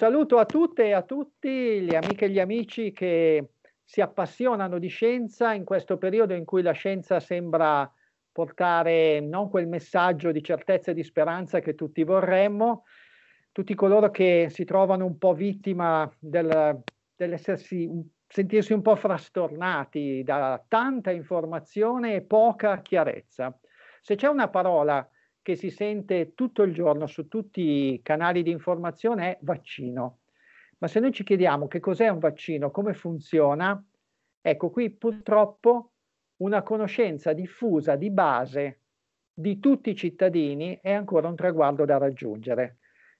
saluto a tutte e a tutti gli amiche e gli amici che si appassionano di scienza in questo periodo in cui la scienza sembra portare non quel messaggio di certezza e di speranza che tutti vorremmo, tutti coloro che si trovano un po' vittima del, dell'essersi sentirsi un po' frastornati da tanta informazione e poca chiarezza. Se c'è una parola che si sente tutto il giorno su tutti i canali di informazione è vaccino. Ma se noi ci chiediamo che cos'è un vaccino, come funziona, ecco qui purtroppo una conoscenza diffusa di base di tutti i cittadini è ancora un traguardo da raggiungere.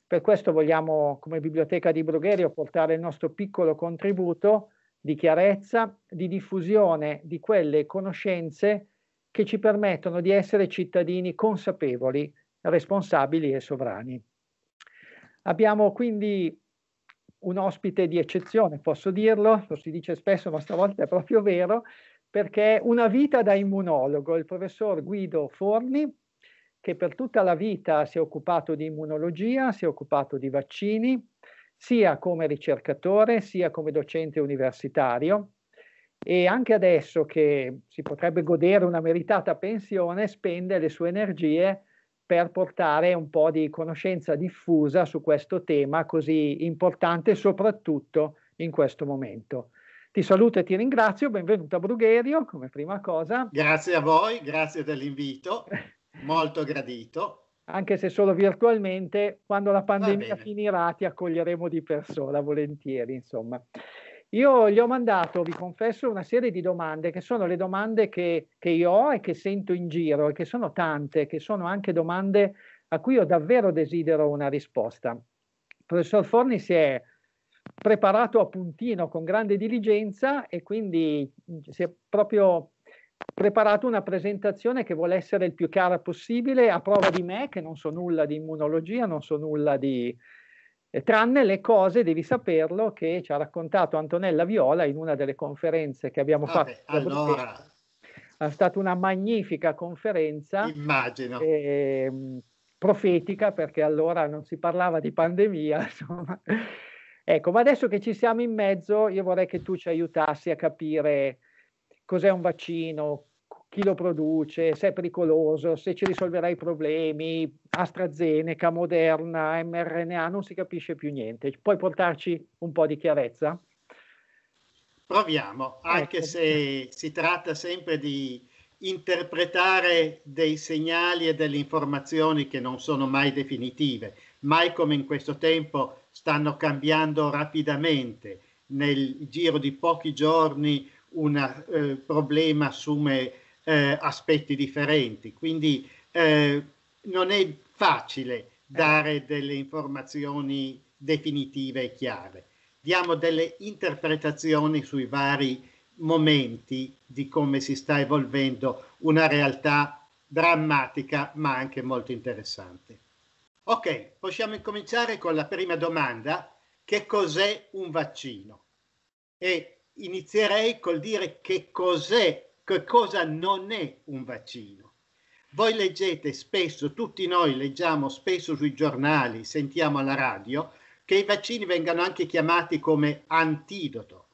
Per questo vogliamo, come Biblioteca di Brugherio, portare il nostro piccolo contributo di chiarezza, di diffusione di quelle conoscenze che ci permettono di essere cittadini consapevoli, responsabili e sovrani. Abbiamo quindi un ospite di eccezione, posso dirlo, lo si dice spesso, ma stavolta è proprio vero, perché una vita da immunologo, il professor Guido Forni, che per tutta la vita si è occupato di immunologia, si è occupato di vaccini, sia come ricercatore, sia come docente universitario, e anche adesso che si potrebbe godere una meritata pensione spende le sue energie per portare un po' di conoscenza diffusa su questo tema così importante soprattutto in questo momento. Ti saluto e ti ringrazio, benvenuto a Brugherio come prima cosa. Grazie a voi, grazie dell'invito, molto gradito. Anche se solo virtualmente, quando la pandemia finirà ti accoglieremo di persona volentieri, insomma. Io gli ho mandato, vi confesso, una serie di domande che sono le domande che, che, io ho e che sento in giro e che sono tante, che sono anche domande a cui io davvero desidero una risposta. Il professor Forni si è preparato a puntino con grande diligenza e quindi mm, si è proprio preparato una presentazione che vuole essere il più chiara possibile a prova di me, che non so nulla di immunologia, non so nulla di, eh, tranne le cose, devi saperlo, che ci ha raccontato Antonella Viola in una delle conferenze che abbiamo Vabbè, fatto. Allora. È stata una magnifica conferenza. Immagino. Eh, profetica, perché allora non si parlava di pandemia, insomma. Ecco, ma adesso che ci siamo in mezzo, io vorrei che tu ci aiutassi a capire cos'è un vaccino, chi lo produce, se è pericoloso, se ci risolverà i problemi, AstraZeneca, Moderna, mRNA, non si capisce più niente. Puoi portarci un po' di chiarezza? Proviamo, anche ecco. se si tratta sempre di interpretare dei segnali e delle informazioni che non sono mai definitive, mai come in questo tempo stanno cambiando rapidamente. Nel giro di pochi giorni un eh, problema assume eh, aspetti differenti, quindi eh, non è facile dare delle informazioni definitive e chiare. Diamo delle interpretazioni sui vari momenti di come si sta evolvendo una realtà drammatica ma anche molto interessante. Ok, possiamo incominciare con la prima domanda, che cos'è un vaccino? E inizierei col dire che cos'è che cosa non è un vaccino. Voi leggete spesso, tutti noi leggiamo spesso sui giornali, sentiamo alla radio, che i vaccini vengano anche chiamati come antidoto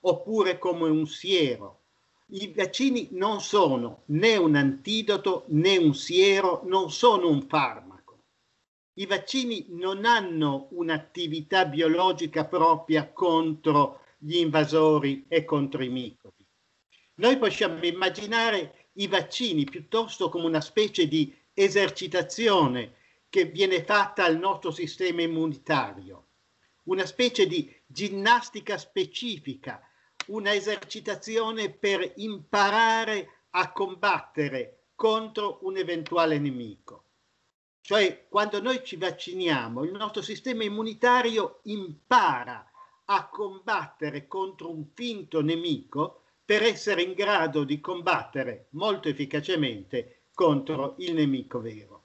oppure come un siero. I vaccini non sono né un antidoto né un siero, non sono un farmaco. I vaccini non hanno un'attività biologica propria contro gli invasori e contro i microbi. Noi possiamo immaginare i vaccini piuttosto come una specie di esercitazione che viene fatta al nostro sistema immunitario, una specie di ginnastica specifica, una esercitazione per imparare a combattere contro un eventuale nemico. Cioè, quando noi ci vacciniamo, il nostro sistema immunitario impara a combattere contro un finto nemico per essere in grado di combattere molto efficacemente contro il nemico vero.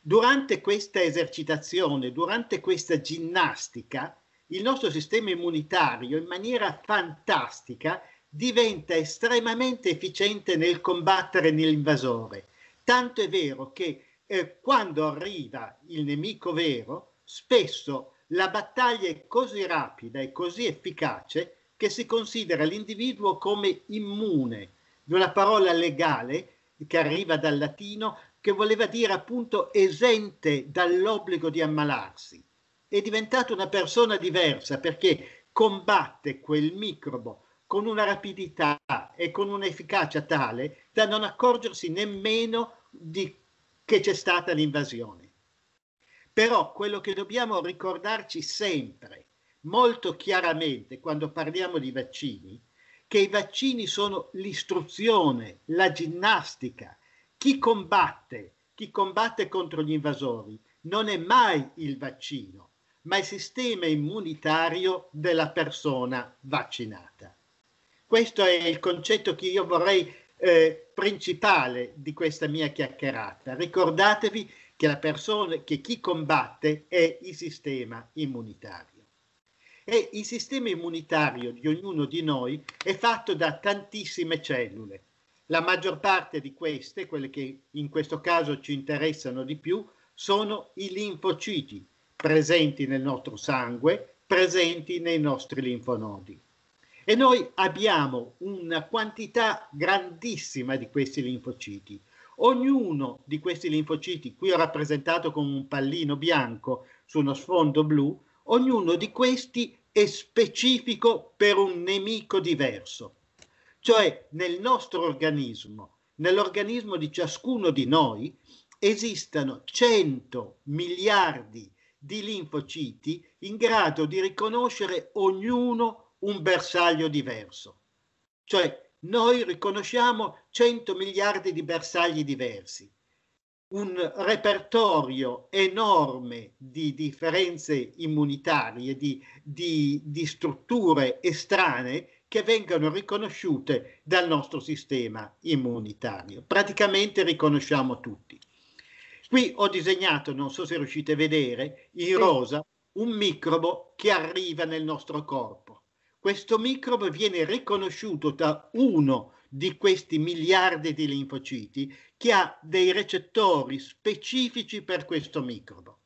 Durante questa esercitazione, durante questa ginnastica, il nostro sistema immunitario in maniera fantastica diventa estremamente efficiente nel combattere nell'invasore. Tanto è vero che eh, quando arriva il nemico vero, spesso la battaglia è così rapida e così efficace che si considera l'individuo come immune, di una parola legale che arriva dal latino che voleva dire appunto esente dall'obbligo di ammalarsi. È diventato una persona diversa perché combatte quel microbo con una rapidità e con un'efficacia tale da non accorgersi nemmeno di che c'è stata l'invasione. Però quello che dobbiamo ricordarci sempre molto chiaramente quando parliamo di vaccini che i vaccini sono l'istruzione, la ginnastica. Chi combatte, chi combatte contro gli invasori non è mai il vaccino, ma il sistema immunitario della persona vaccinata. Questo è il concetto che io vorrei eh, principale di questa mia chiacchierata. Ricordatevi che, persona, che chi combatte è il sistema immunitario e il sistema immunitario di ognuno di noi è fatto da tantissime cellule. La maggior parte di queste, quelle che in questo caso ci interessano di più, sono i linfociti presenti nel nostro sangue, presenti nei nostri linfonodi. E noi abbiamo una quantità grandissima di questi linfociti. Ognuno di questi linfociti, qui ho rappresentato con un pallino bianco su uno sfondo blu, ognuno di questi è specifico per un nemico diverso. Cioè nel nostro organismo, nell'organismo di ciascuno di noi, esistono 100 miliardi di linfociti in grado di riconoscere ognuno un bersaglio diverso. Cioè noi riconosciamo 100 miliardi di bersagli diversi un repertorio enorme di differenze immunitarie, di, di, di strutture estranee che vengono riconosciute dal nostro sistema immunitario. Praticamente riconosciamo tutti. Qui ho disegnato, non so se riuscite a vedere, in rosa un microbo che arriva nel nostro corpo. Questo microbo viene riconosciuto da uno di questi miliardi di linfociti che ha dei recettori specifici per questo microbo.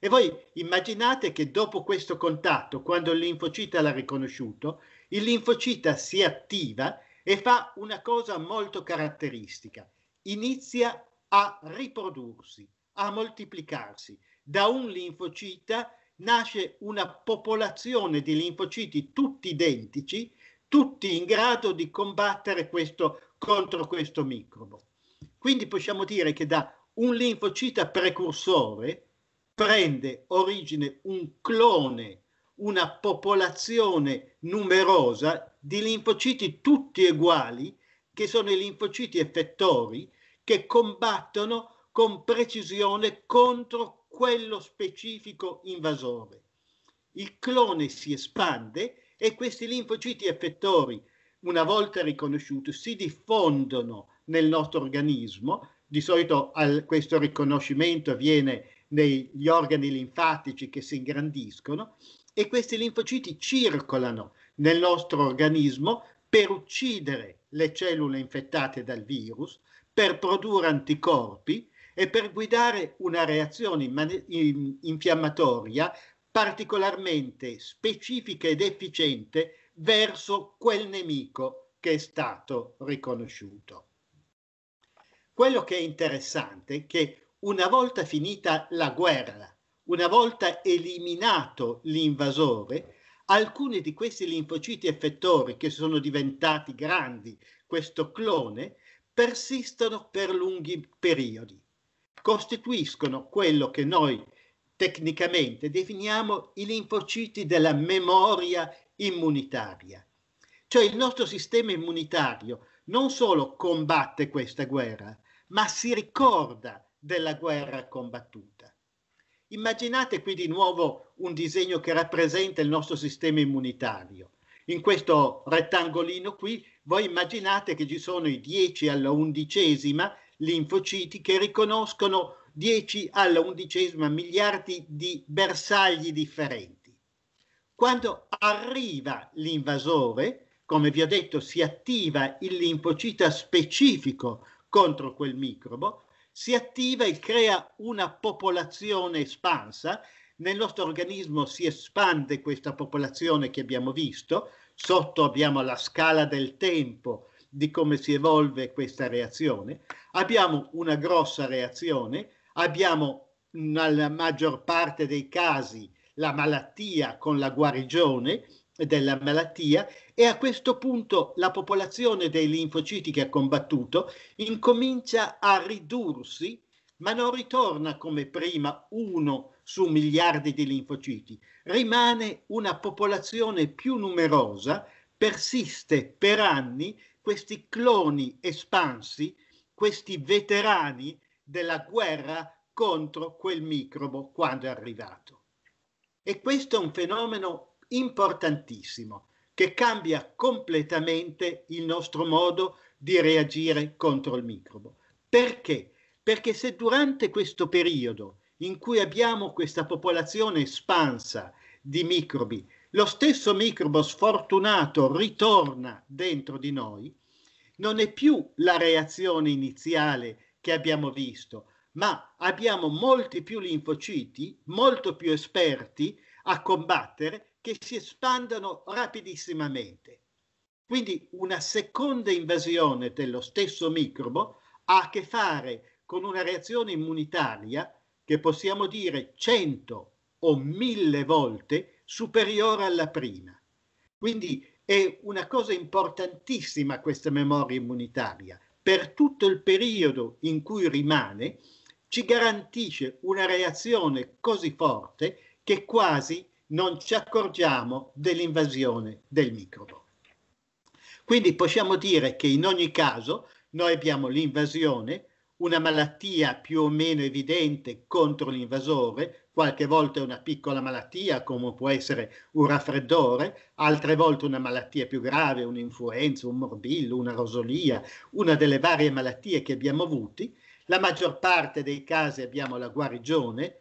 E voi immaginate che dopo questo contatto, quando il linfocita l'ha riconosciuto, il linfocita si attiva e fa una cosa molto caratteristica, inizia a riprodursi, a moltiplicarsi. Da un linfocita nasce una popolazione di linfociti tutti identici tutti in grado di combattere questo, contro questo microbo. Quindi possiamo dire che da un linfocita precursore prende origine un clone, una popolazione numerosa di linfociti tutti uguali, che sono i linfociti effettori, che combattono con precisione contro quello specifico invasore. Il clone si espande e questi linfociti effettori, una volta riconosciuti, si diffondono nel nostro organismo. Di solito al, questo riconoscimento avviene negli organi linfatici che si ingrandiscono e questi linfociti circolano nel nostro organismo per uccidere le cellule infettate dal virus, per produrre anticorpi e per guidare una reazione infiammatoria particolarmente specifica ed efficiente verso quel nemico che è stato riconosciuto. Quello che è interessante è che una volta finita la guerra, una volta eliminato l'invasore, alcuni di questi linfociti effettori che sono diventati grandi, questo clone, persistono per lunghi periodi. Costituiscono quello che noi tecnicamente definiamo i linfociti della memoria immunitaria. Cioè il nostro sistema immunitario non solo combatte questa guerra, ma si ricorda della guerra combattuta. Immaginate qui di nuovo un disegno che rappresenta il nostro sistema immunitario. In questo rettangolino qui voi immaginate che ci sono i 10 alla undicesima linfociti che riconoscono 10 alla undicesima miliardi di bersagli differenti. Quando arriva l'invasore, come vi ho detto, si attiva il linfocita specifico contro quel microbo, si attiva e crea una popolazione espansa. Nel nostro organismo si espande questa popolazione che abbiamo visto, sotto abbiamo la scala del tempo di come si evolve questa reazione, abbiamo una grossa reazione, abbiamo nella maggior parte dei casi la malattia con la guarigione della malattia e a questo punto la popolazione dei linfociti che ha combattuto incomincia a ridursi ma non ritorna come prima uno su miliardi di linfociti, rimane una popolazione più numerosa, persiste per anni questi cloni espansi, questi veterani della guerra contro quel microbo quando è arrivato. E questo è un fenomeno importantissimo che cambia completamente il nostro modo di reagire contro il microbo. Perché? Perché se durante questo periodo in cui abbiamo questa popolazione espansa di microbi, lo stesso microbo sfortunato ritorna dentro di noi, non è più la reazione iniziale che abbiamo visto, ma abbiamo molti più linfociti, molto più esperti a combattere, che si espandono rapidissimamente. Quindi una seconda invasione dello stesso microbo ha a che fare con una reazione immunitaria che possiamo dire 100 o 1000 volte superiore alla prima. Quindi è una cosa importantissima questa memoria immunitaria, per tutto il periodo in cui rimane, ci garantisce una reazione così forte che quasi non ci accorgiamo dell'invasione del microbo. Quindi possiamo dire che in ogni caso noi abbiamo l'invasione, una malattia più o meno evidente contro l'invasore, qualche volta una piccola malattia come può essere un raffreddore, altre volte una malattia più grave, un'influenza, un morbillo, una rosolia, una delle varie malattie che abbiamo avuti. La maggior parte dei casi abbiamo la guarigione,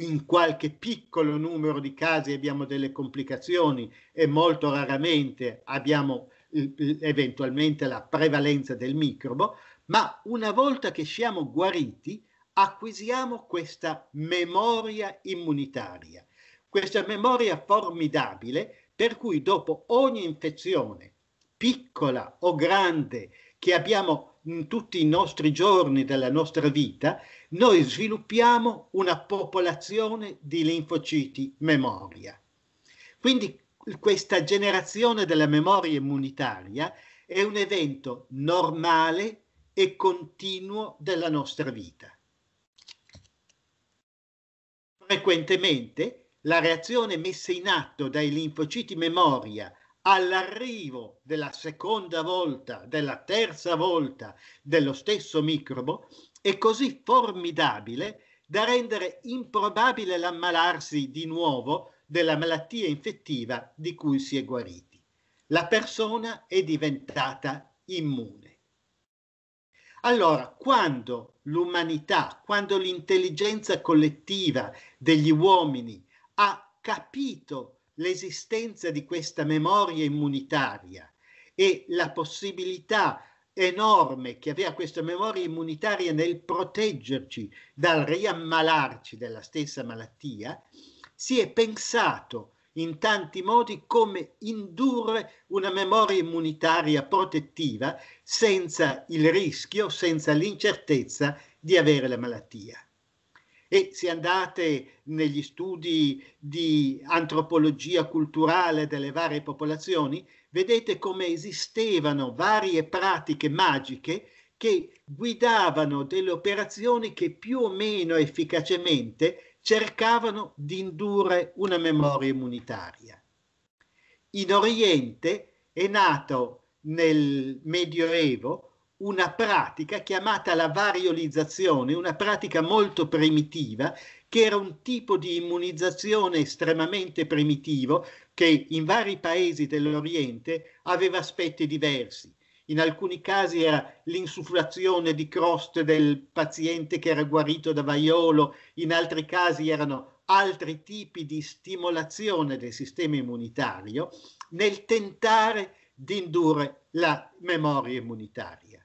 in qualche piccolo numero di casi abbiamo delle complicazioni e molto raramente abbiamo eh, eventualmente la prevalenza del microbo, ma una volta che siamo guariti acquisiamo questa memoria immunitaria, questa memoria formidabile per cui dopo ogni infezione, piccola o grande, che abbiamo in tutti i nostri giorni della nostra vita, noi sviluppiamo una popolazione di linfociti memoria. Quindi questa generazione della memoria immunitaria è un evento normale e continuo della nostra vita. Frequentemente la reazione messa in atto dai linfociti memoria all'arrivo della seconda volta, della terza volta dello stesso microbo è così formidabile da rendere improbabile l'ammalarsi di nuovo della malattia infettiva di cui si è guariti. La persona è diventata immune. Allora, quando l'umanità, quando l'intelligenza collettiva degli uomini ha capito l'esistenza di questa memoria immunitaria e la possibilità enorme che aveva questa memoria immunitaria nel proteggerci dal riammalarci della stessa malattia, si è pensato in tanti modi come indurre una memoria immunitaria protettiva senza il rischio, senza l'incertezza di avere la malattia. E se andate negli studi di antropologia culturale delle varie popolazioni, vedete come esistevano varie pratiche magiche che guidavano delle operazioni che più o meno efficacemente cercavano di indurre una memoria immunitaria. In Oriente è nato nel Medioevo una pratica chiamata la variolizzazione, una pratica molto primitiva che era un tipo di immunizzazione estremamente primitivo che in vari paesi dell'Oriente aveva aspetti diversi in alcuni casi era l'insufflazione di croste del paziente che era guarito da vaiolo, in altri casi erano altri tipi di stimolazione del sistema immunitario nel tentare di indurre la memoria immunitaria.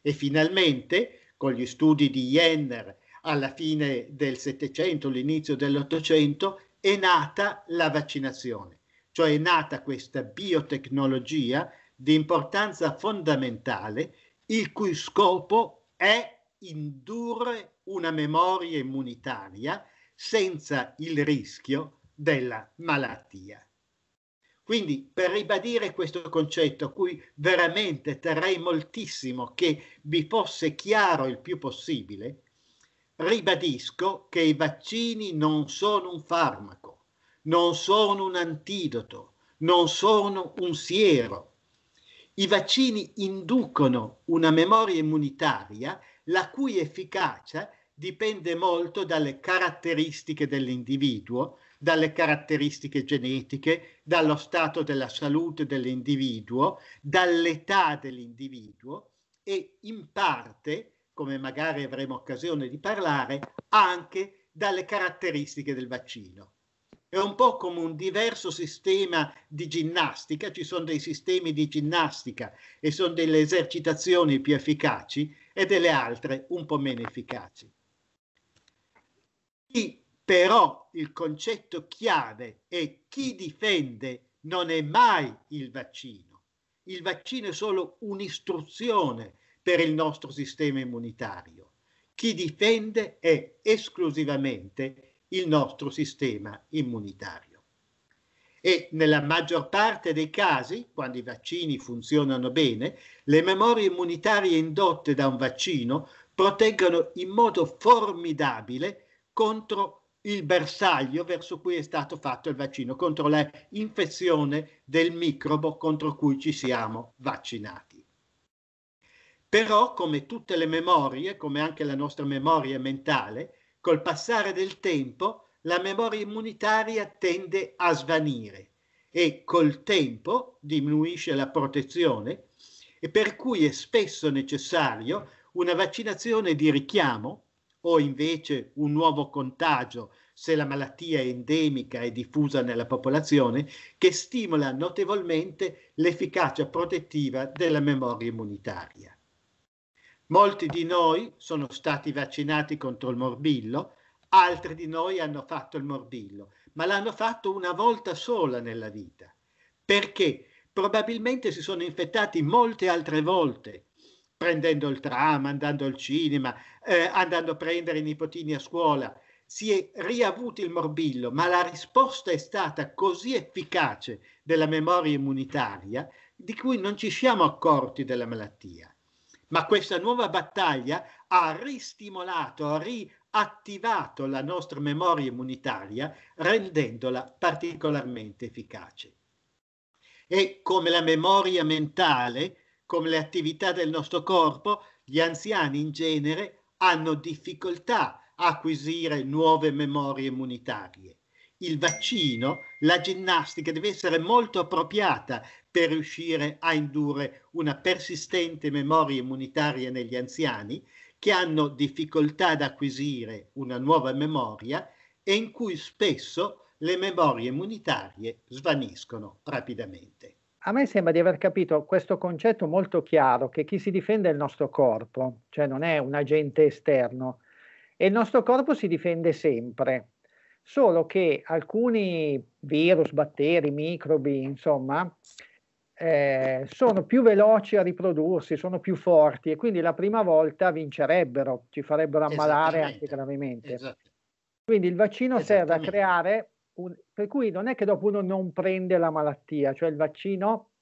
E finalmente, con gli studi di Jenner alla fine del Settecento, l'inizio dell'Ottocento, è nata la vaccinazione, cioè è nata questa biotecnologia di importanza fondamentale, il cui scopo è indurre una memoria immunitaria senza il rischio della malattia. Quindi per ribadire questo concetto a cui veramente terrei moltissimo che vi fosse chiaro il più possibile, ribadisco che i vaccini non sono un farmaco, non sono un antidoto, non sono un siero, i vaccini inducono una memoria immunitaria la cui efficacia dipende molto dalle caratteristiche dell'individuo, dalle caratteristiche genetiche, dallo stato della salute dell'individuo, dall'età dell'individuo e in parte, come magari avremo occasione di parlare, anche dalle caratteristiche del vaccino. È un po' come un diverso sistema di ginnastica, ci sono dei sistemi di ginnastica e sono delle esercitazioni più efficaci e delle altre un po' meno efficaci. Chi però il concetto chiave è chi difende non è mai il vaccino. Il vaccino è solo un'istruzione per il nostro sistema immunitario. Chi difende è esclusivamente il il nostro sistema immunitario. E nella maggior parte dei casi, quando i vaccini funzionano bene, le memorie immunitarie indotte da un vaccino proteggono in modo formidabile contro il bersaglio verso cui è stato fatto il vaccino, contro l'infezione del microbo contro cui ci siamo vaccinati. Però, come tutte le memorie, come anche la nostra memoria mentale, Col passare del tempo la memoria immunitaria tende a svanire e col tempo diminuisce la protezione e per cui è spesso necessario una vaccinazione di richiamo o invece un nuovo contagio se la malattia è endemica e diffusa nella popolazione, che stimola notevolmente l'efficacia protettiva della memoria immunitaria. Molti di noi sono stati vaccinati contro il morbillo, altri di noi hanno fatto il morbillo, ma l'hanno fatto una volta sola nella vita. Perché? Probabilmente si sono infettati molte altre volte, prendendo il tram, andando al cinema, eh, andando a prendere i nipotini a scuola. Si è riavuto il morbillo, ma la risposta è stata così efficace della memoria immunitaria di cui non ci siamo accorti della malattia ma questa nuova battaglia ha ristimolato, ha riattivato la nostra memoria immunitaria rendendola particolarmente efficace. E come la memoria mentale, come le attività del nostro corpo, gli anziani in genere hanno difficoltà a acquisire nuove memorie immunitarie il vaccino, la ginnastica deve essere molto appropriata per riuscire a indurre una persistente memoria immunitaria negli anziani che hanno difficoltà ad acquisire una nuova memoria e in cui spesso le memorie immunitarie svaniscono rapidamente. A me sembra di aver capito questo concetto molto chiaro, che chi si difende è il nostro corpo, cioè non è un agente esterno, e il nostro corpo si difende sempre solo che alcuni virus, batteri, microbi, insomma, eh, sono più veloci a riprodursi, sono più forti e quindi la prima volta vincerebbero, ci farebbero ammalare anche gravemente. Esatto. Quindi il vaccino serve a creare, un, per cui non è che dopo uno non prende la malattia, cioè il vaccino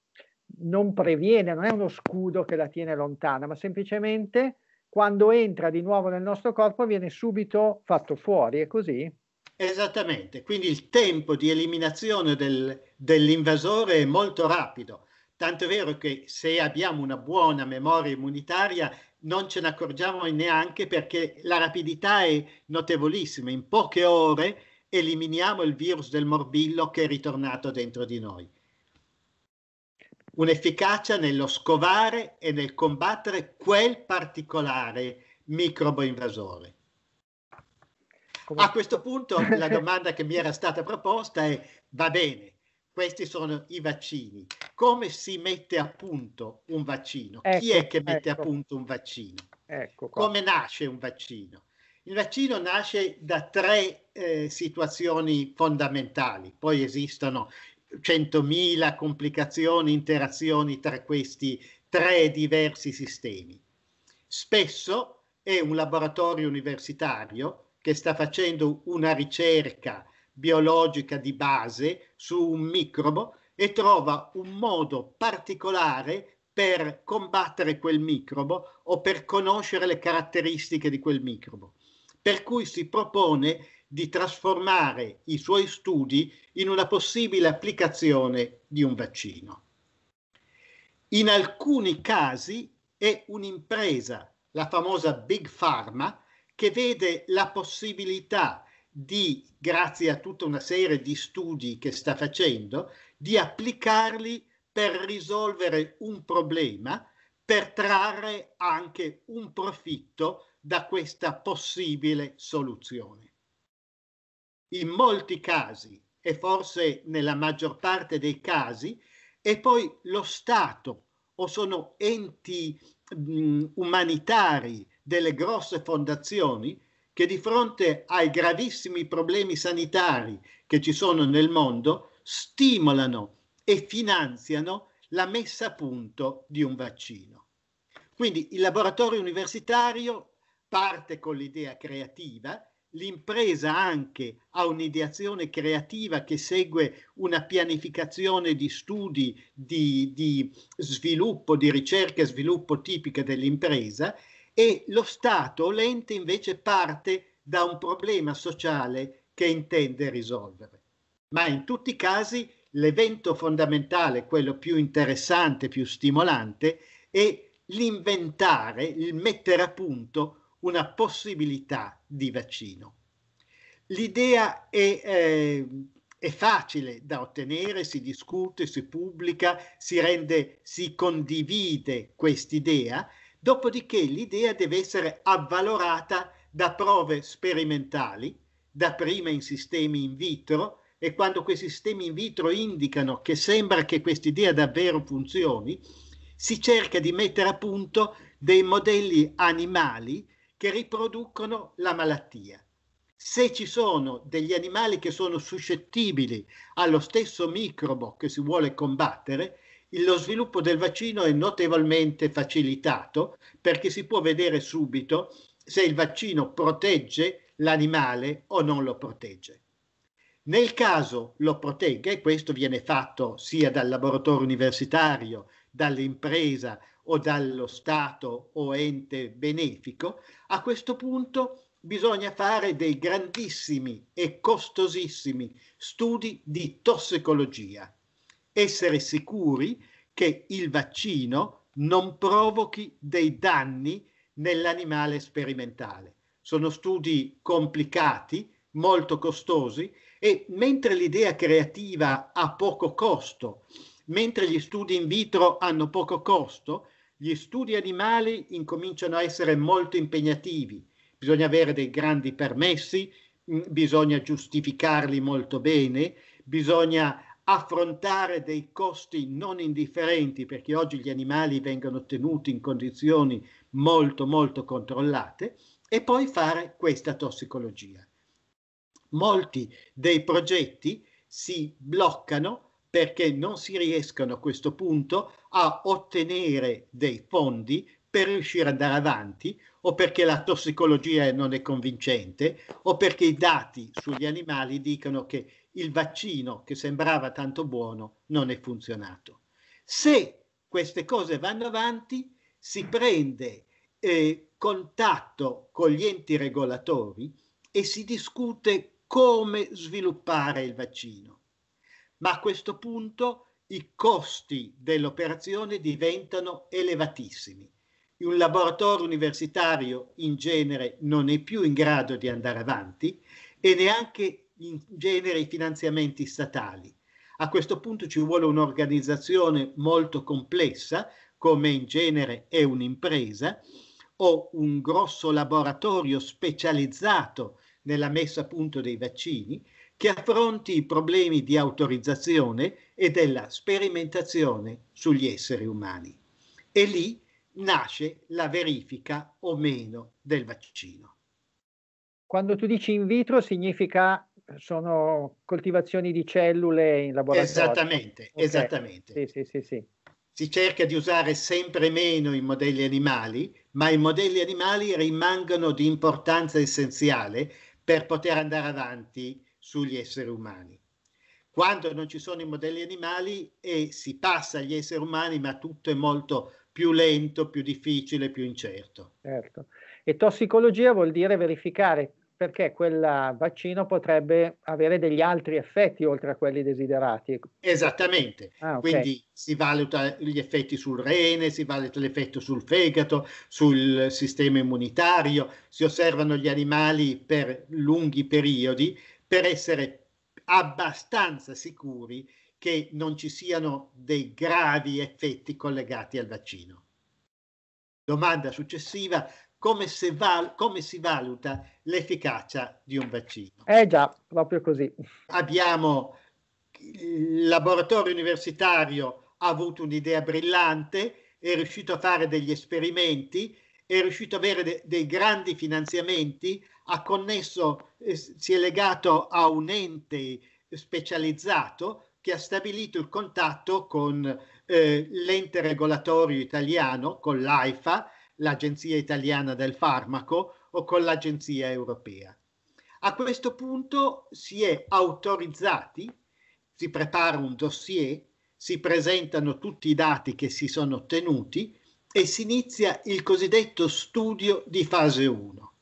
non previene, non è uno scudo che la tiene lontana, ma semplicemente quando entra di nuovo nel nostro corpo viene subito fatto fuori, è così? Esattamente, quindi il tempo di eliminazione del, dell'invasore è molto rapido, tanto è vero che se abbiamo una buona memoria immunitaria non ce ne accorgiamo neanche perché la rapidità è notevolissima, in poche ore eliminiamo il virus del morbillo che è ritornato dentro di noi. Un'efficacia nello scovare e nel combattere quel particolare microbo invasore. Come... A questo punto la domanda che mi era stata proposta è, va bene, questi sono i vaccini, come si mette a punto un vaccino? Ecco, Chi è ecco, che mette ecco. a punto un vaccino? Ecco come nasce un vaccino? Il vaccino nasce da tre eh, situazioni fondamentali, poi esistono 100.000 complicazioni, interazioni tra questi tre diversi sistemi. Spesso è un laboratorio universitario che sta facendo una ricerca biologica di base su un microbo e trova un modo particolare per combattere quel microbo o per conoscere le caratteristiche di quel microbo. Per cui si propone di trasformare i suoi studi in una possibile applicazione di un vaccino. In alcuni casi è un'impresa, la famosa Big Pharma, che vede la possibilità di, grazie a tutta una serie di studi che sta facendo, di applicarli per risolvere un problema, per trarre anche un profitto da questa possibile soluzione. In molti casi, e forse nella maggior parte dei casi, è poi lo Stato o sono enti mh, mm, umanitari delle grosse fondazioni che di fronte ai gravissimi problemi sanitari che ci sono nel mondo stimolano e finanziano la messa a punto di un vaccino. Quindi il laboratorio universitario parte con l'idea creativa, l'impresa anche ha un'ideazione creativa che segue una pianificazione di studi, di, di sviluppo, di ricerca e sviluppo tipica dell'impresa e lo Stato, l'ente, invece parte da un problema sociale che intende risolvere. Ma in tutti i casi l'evento fondamentale, quello più interessante, più stimolante, è l'inventare, il mettere a punto una possibilità di vaccino. L'idea è, eh, è, facile da ottenere, si discute, si pubblica, si rende, si condivide quest'idea Dopodiché l'idea deve essere avvalorata da prove sperimentali, dapprima in sistemi in vitro, e quando questi sistemi in vitro indicano che sembra che quest'idea davvero funzioni, si cerca di mettere a punto dei modelli animali che riproducono la malattia. Se ci sono degli animali che sono suscettibili allo stesso microbo che si vuole combattere, lo sviluppo del vaccino è notevolmente facilitato perché si può vedere subito se il vaccino protegge l'animale o non lo protegge. Nel caso lo protegga, e questo viene fatto sia dal laboratorio universitario, dall'impresa o dallo Stato o ente benefico, a questo punto bisogna fare dei grandissimi e costosissimi studi di tossicologia essere sicuri che il vaccino non provochi dei danni nell'animale sperimentale. Sono studi complicati, molto costosi e mentre l'idea creativa ha poco costo, mentre gli studi in vitro hanno poco costo, gli studi animali incominciano a essere molto impegnativi. Bisogna avere dei grandi permessi, mm, bisogna giustificarli molto bene, bisogna affrontare dei costi non indifferenti, perché oggi gli animali vengono tenuti in condizioni molto molto controllate, e poi fare questa tossicologia. Molti dei progetti si bloccano perché non si riescono a questo punto a ottenere dei fondi per riuscire ad andare avanti o perché la tossicologia non è convincente o perché i dati sugli animali dicono che il vaccino che sembrava tanto buono non è funzionato. Se queste cose vanno avanti, si prende eh, contatto con gli enti regolatori e si discute come sviluppare il vaccino. Ma a questo punto i costi dell'operazione diventano elevatissimi un laboratorio universitario in genere non è più in grado di andare avanti e neanche in genere i finanziamenti statali. A questo punto ci vuole un'organizzazione molto complessa, come in genere è un'impresa, o un grosso laboratorio specializzato nella messa a punto dei vaccini che affronti i problemi di autorizzazione e della sperimentazione sugli esseri umani. E lì nasce la verifica o meno del vaccino. Quando tu dici in vitro significa sono coltivazioni di cellule in laboratorio. Esattamente, okay. esattamente. Sì, sì, sì, sì, Si cerca di usare sempre meno i modelli animali, ma i modelli animali rimangono di importanza essenziale per poter andare avanti sugli esseri umani. Quando non ci sono i modelli animali e si passa agli esseri umani, ma tutto è molto più lento, più difficile, più incerto. Certo. E tossicologia vuol dire verificare perché quel vaccino potrebbe avere degli altri effetti oltre a quelli desiderati. Esattamente, ah, okay. quindi si valuta gli effetti sul rene, si valuta l'effetto sul fegato, sul sistema immunitario, si osservano gli animali per lunghi periodi per essere abbastanza sicuri che non ci siano dei gravi effetti collegati al vaccino. Domanda successiva, come, si, val- come si valuta l'efficacia di un vaccino? Eh già, proprio così. Abbiamo il laboratorio universitario ha avuto un'idea brillante, è riuscito a fare degli esperimenti, è riuscito ad avere de- dei grandi finanziamenti, ha connesso, eh, si è legato a un ente specializzato, che ha stabilito il contatto con eh, l'ente regolatorio italiano, con l'AIFA, l'Agenzia Italiana del Farmaco o con l'Agenzia Europea. A questo punto si è autorizzati, si prepara un dossier, si presentano tutti i dati che si sono ottenuti e si inizia il cosiddetto studio di fase 1.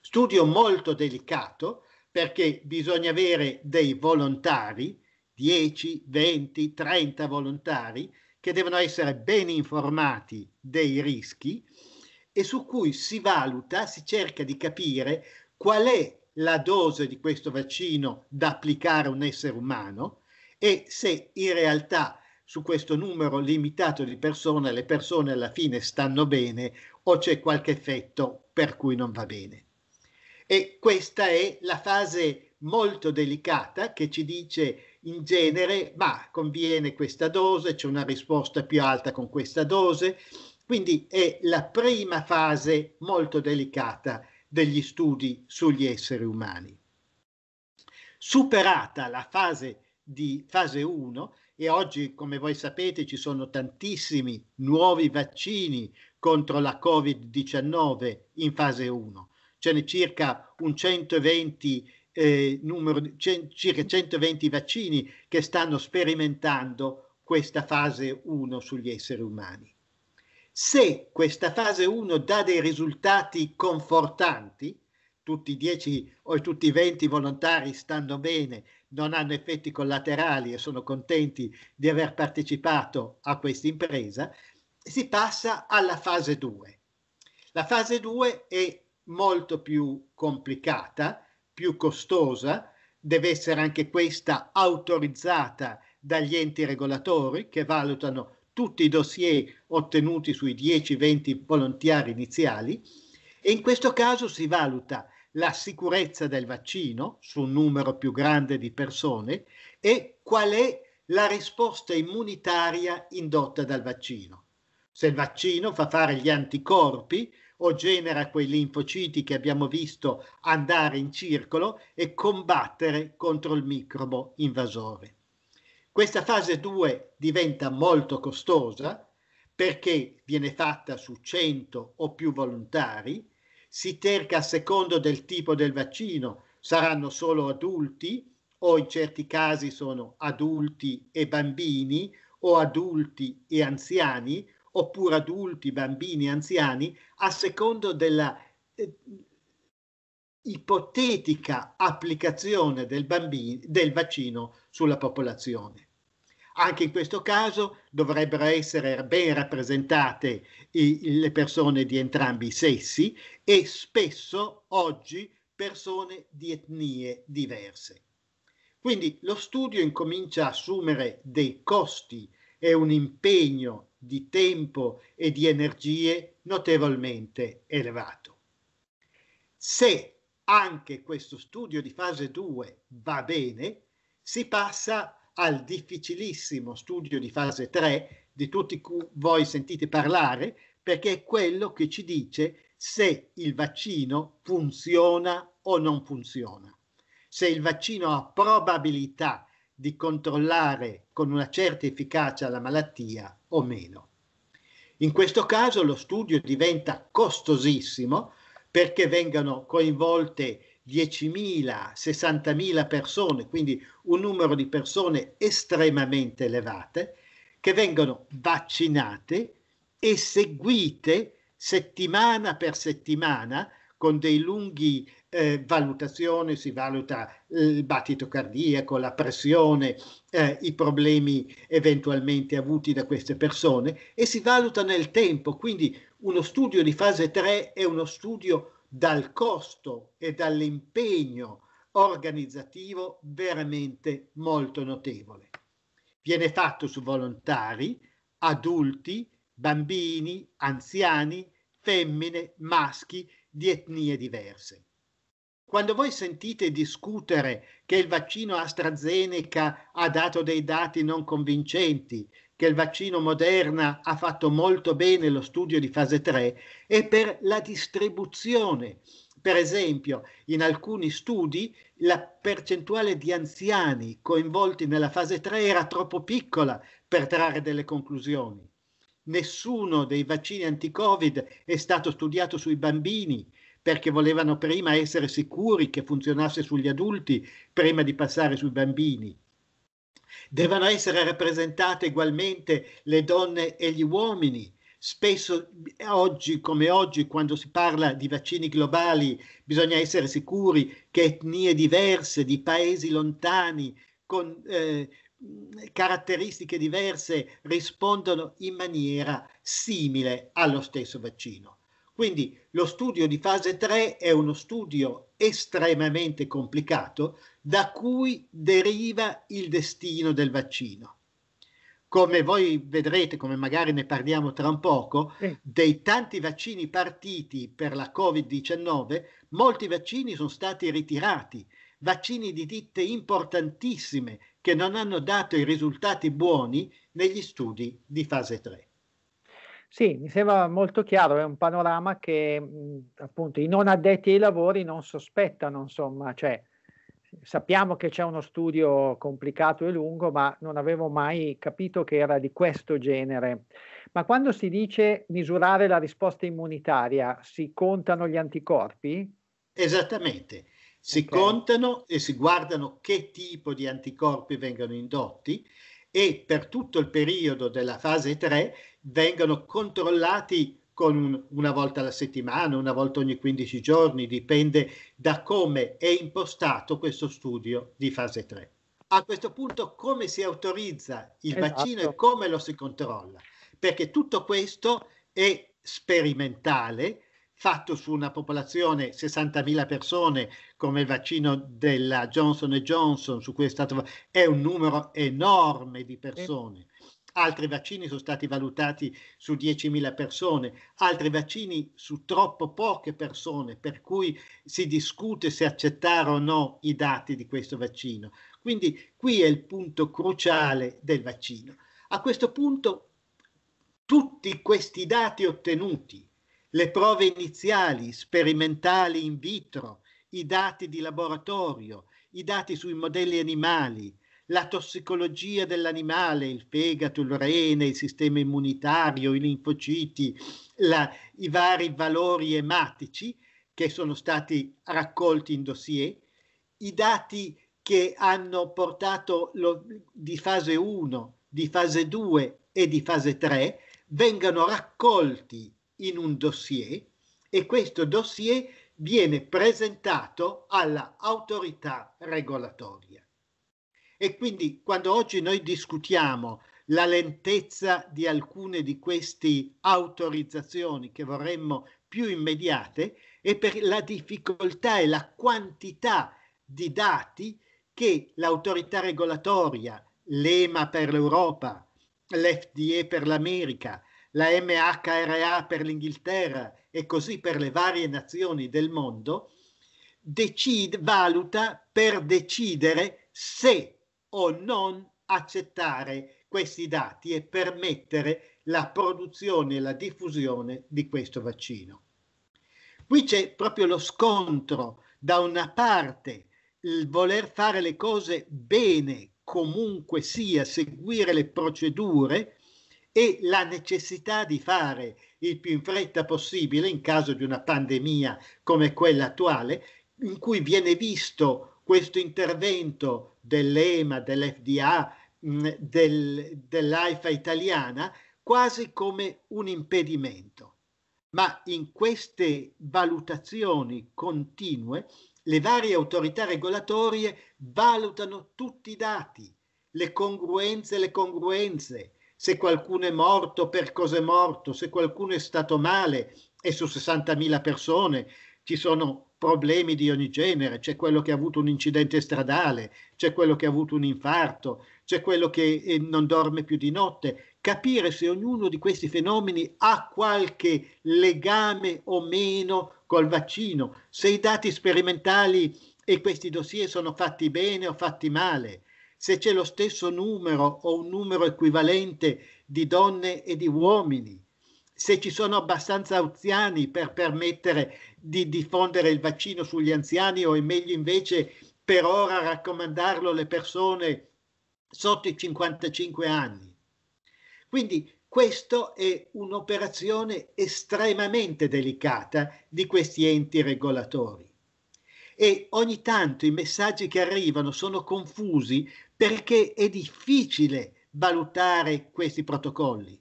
Studio molto delicato perché bisogna avere dei volontari, 10, 20, 30 volontari che devono essere ben informati dei rischi e su cui si valuta, si cerca di capire qual è la dose di questo vaccino da applicare a un essere umano e se in realtà su questo numero limitato di persone le persone alla fine stanno bene o c'è qualche effetto per cui non va bene. E questa è la fase molto delicata che ci dice in genere, ma conviene questa dose, c'è una risposta più alta con questa dose, quindi è la prima fase molto delicata degli studi sugli esseri umani. Superata la fase di fase 1 e oggi come voi sapete ci sono tantissimi nuovi vaccini contro la Covid-19 in fase 1, ce ne circa un 120 eh, numero, circa 120 vaccini che stanno sperimentando questa fase 1 sugli esseri umani. Se questa fase 1 dà dei risultati confortanti, tutti i 10 o tutti i 20 volontari stanno bene, non hanno effetti collaterali e sono contenti di aver partecipato a questa impresa, si passa alla fase 2. La fase 2 è molto più complicata più costosa, deve essere anche questa autorizzata dagli enti regolatori che valutano tutti i dossier ottenuti sui 10-20 volontari iniziali e in questo caso si valuta la sicurezza del vaccino su un numero più grande di persone e qual è la risposta immunitaria indotta dal vaccino. Se il vaccino fa fare gli anticorpi o genera quei linfociti che abbiamo visto andare in circolo e combattere contro il microbo invasore. Questa fase 2 diventa molto costosa perché viene fatta su 100 o più volontari, si cerca a secondo del tipo del vaccino, saranno solo adulti o in certi casi sono adulti e bambini o adulti e anziani oppure adulti, bambini, anziani, a secondo della eh, ipotetica applicazione del, bambino, del vaccino sulla popolazione. Anche in questo caso dovrebbero essere ben rappresentate i, le persone di entrambi i sessi e spesso oggi persone di etnie diverse. Quindi lo studio incomincia a assumere dei costi e un impegno di tempo e di energie notevolmente elevato. Se anche questo studio di fase 2 va bene, si passa al difficilissimo studio di fase 3 di tutti voi sentite parlare, perché è quello che ci dice se il vaccino funziona o non funziona, se il vaccino ha probabilità di controllare con una certa efficacia la malattia o meno. In questo caso lo studio diventa costosissimo perché vengono coinvolte 10.000, 60.000 persone, quindi un numero di persone estremamente elevate, che vengono vaccinate e seguite settimana per settimana con dei lunghi eh, valutazione, si valuta eh, il battito cardiaco, la pressione, eh, i problemi eventualmente avuti da queste persone e si valuta nel tempo. Quindi uno studio di fase 3 è uno studio dal costo e dall'impegno organizzativo veramente molto notevole. Viene fatto su volontari, adulti, bambini, anziani, femmine, maschi di etnie diverse. Quando voi sentite discutere che il vaccino AstraZeneca ha dato dei dati non convincenti, che il vaccino Moderna ha fatto molto bene lo studio di fase 3, è per la distribuzione. Per esempio, in alcuni studi la percentuale di anziani coinvolti nella fase 3 era troppo piccola per trarre delle conclusioni. Nessuno dei vaccini anti-Covid è stato studiato sui bambini perché volevano prima essere sicuri che funzionasse sugli adulti prima di passare sui bambini. Devono essere rappresentate ugualmente le donne e gli uomini. Spesso oggi come oggi, quando si parla di vaccini globali, bisogna essere sicuri che etnie diverse, di paesi lontani, con eh, caratteristiche diverse, rispondono in maniera simile allo stesso vaccino. Quindi lo studio di fase 3 è uno studio estremamente complicato da cui deriva il destino del vaccino. Come voi vedrete, come magari ne parliamo tra un poco, dei tanti vaccini partiti per la Covid-19, molti vaccini sono stati ritirati, vaccini di ditte importantissime che non hanno dato i risultati buoni negli studi di fase 3. Sì, mi sembra molto chiaro, è un panorama che mh, appunto i non addetti ai lavori non sospettano, insomma, cioè, sappiamo che c'è uno studio complicato e lungo, ma non avevo mai capito che era di questo genere. Ma quando si dice misurare la risposta immunitaria, si contano gli anticorpi? Esattamente, si okay. contano e si guardano che tipo di anticorpi vengono indotti e per tutto il periodo della fase 3 vengano controllati con un, una volta alla settimana, una volta ogni 15 giorni, dipende da come è impostato questo studio di fase 3. A questo punto come si autorizza il esatto. vaccino e come lo si controlla? Perché tutto questo è sperimentale, fatto su una popolazione 60.000 persone come il vaccino della Johnson Johnson, su cui è stato è un numero enorme di persone altri vaccini sono stati valutati su 10.000 persone, altri vaccini su troppo poche persone, per cui si discute se accettare o no i dati di questo vaccino. Quindi qui è il punto cruciale del vaccino. A questo punto tutti questi dati ottenuti, le prove iniziali, sperimentali in vitro, i dati di laboratorio, i dati sui modelli animali, la tossicologia dell'animale, il fegato, il rene, il sistema immunitario, i linfociti, la, i vari valori ematici che sono stati raccolti in dossier, i dati che hanno portato lo, di fase 1, di fase 2 e di fase 3 vengano raccolti in un dossier e questo dossier viene presentato all'autorità regolatoria. E quindi quando oggi noi discutiamo la lentezza di alcune di queste autorizzazioni che vorremmo più immediate, è per la difficoltà e la quantità di dati che l'autorità regolatoria, l'EMA per l'Europa, l'FDA per l'America, la MHRA per l'Inghilterra e così per le varie nazioni del mondo, decide, valuta per decidere se o non accettare questi dati e permettere la produzione e la diffusione di questo vaccino. Qui c'è proprio lo scontro da una parte il voler fare le cose bene comunque sia, seguire le procedure e la necessità di fare il più in fretta possibile in caso di una pandemia come quella attuale, in cui viene visto questo intervento dell'EMA, dell'FDA, mm, del, dell'AIFA italiana, quasi come un impedimento. Ma in queste valutazioni continue le varie autorità regolatorie valutano tutti i dati, le congruenze, le congruenze, se qualcuno è morto, per cosa è morto, se qualcuno è stato male e su 60.000 persone ci sono problemi di ogni genere, c'è quello che ha avuto un incidente stradale, c'è quello che ha avuto un infarto, c'è quello che eh, non dorme più di notte. Capire se ognuno di questi fenomeni ha qualche legame o meno col vaccino, se i dati sperimentali e questi dossier sono fatti bene o fatti male, se c'è lo stesso numero o un numero equivalente di donne e di uomini se ci sono abbastanza anziani per permettere di diffondere il vaccino sugli anziani o è meglio invece per ora raccomandarlo alle persone sotto i 55 anni. Quindi questa è un'operazione estremamente delicata di questi enti regolatori. E ogni tanto i messaggi che arrivano sono confusi perché è difficile valutare questi protocolli.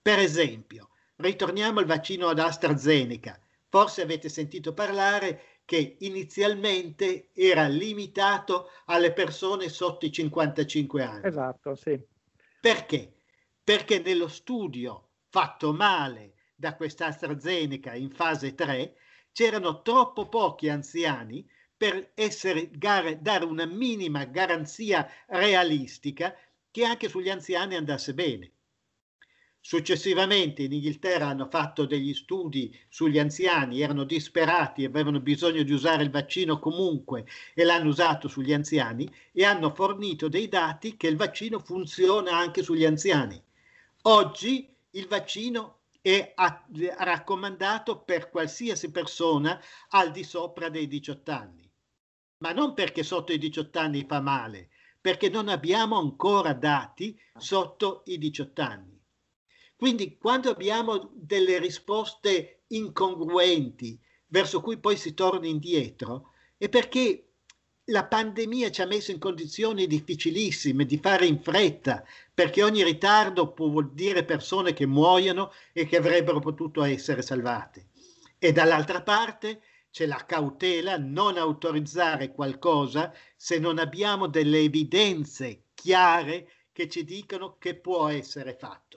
Per esempio, Ritorniamo al vaccino ad AstraZeneca. Forse avete sentito parlare che inizialmente era limitato alle persone sotto i 55 anni. Esatto, sì. Perché? Perché nello studio fatto male da questa AstraZeneca in fase 3 c'erano troppo pochi anziani per essere, gar, dare una minima garanzia realistica che anche sugli anziani andasse bene. Successivamente in Inghilterra hanno fatto degli studi sugli anziani, erano disperati, avevano bisogno di usare il vaccino comunque e l'hanno usato sugli anziani e hanno fornito dei dati che il vaccino funziona anche sugli anziani. Oggi il vaccino è raccomandato per qualsiasi persona al di sopra dei 18 anni, ma non perché sotto i 18 anni fa male, perché non abbiamo ancora dati sotto i 18 anni quindi quando abbiamo delle risposte incongruenti verso cui poi si torna indietro, è perché la pandemia ci ha messo in condizioni difficilissime di fare in fretta, perché ogni ritardo può vuol dire persone che muoiono e che avrebbero potuto essere salvate. E dall'altra parte c'è la cautela, non autorizzare qualcosa se non abbiamo delle evidenze chiare che ci dicono che può essere fatto.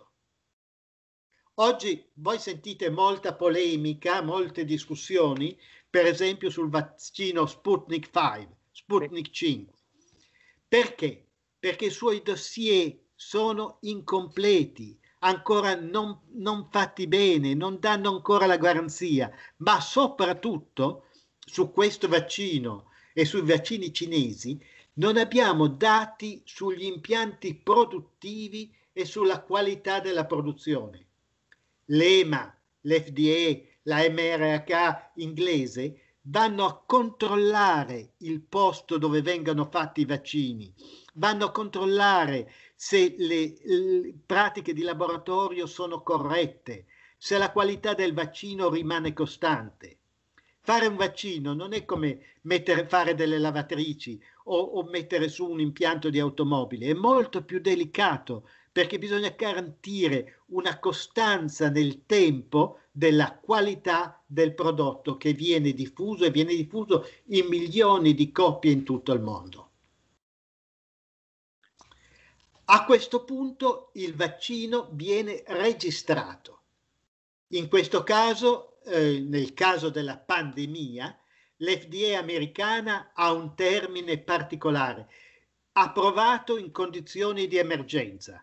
Oggi voi sentite molta polemica, molte discussioni, per esempio sul vaccino Sputnik 5, Sputnik 5. Perché? Perché i suoi dossier sono incompleti, ancora non, non fatti bene, non danno ancora la garanzia, ma soprattutto su questo vaccino e sui vaccini cinesi non abbiamo dati sugli impianti produttivi e sulla qualità della produzione l'EMA, l'FDA, la MRH inglese, vanno a controllare il posto dove vengano fatti i vaccini, vanno a controllare se le, le, pratiche di laboratorio sono corrette, se la qualità del vaccino rimane costante. Fare un vaccino non è come mettere, fare delle lavatrici o, o mettere su un impianto di automobile, è molto più delicato, perché bisogna garantire una costanza nel tempo della qualità del prodotto che viene diffuso e viene diffuso in milioni di coppie in tutto il mondo. A questo punto il vaccino viene registrato. In questo caso, eh, nel caso della pandemia, l'FDA americana ha un termine particolare, approvato in condizioni di emergenza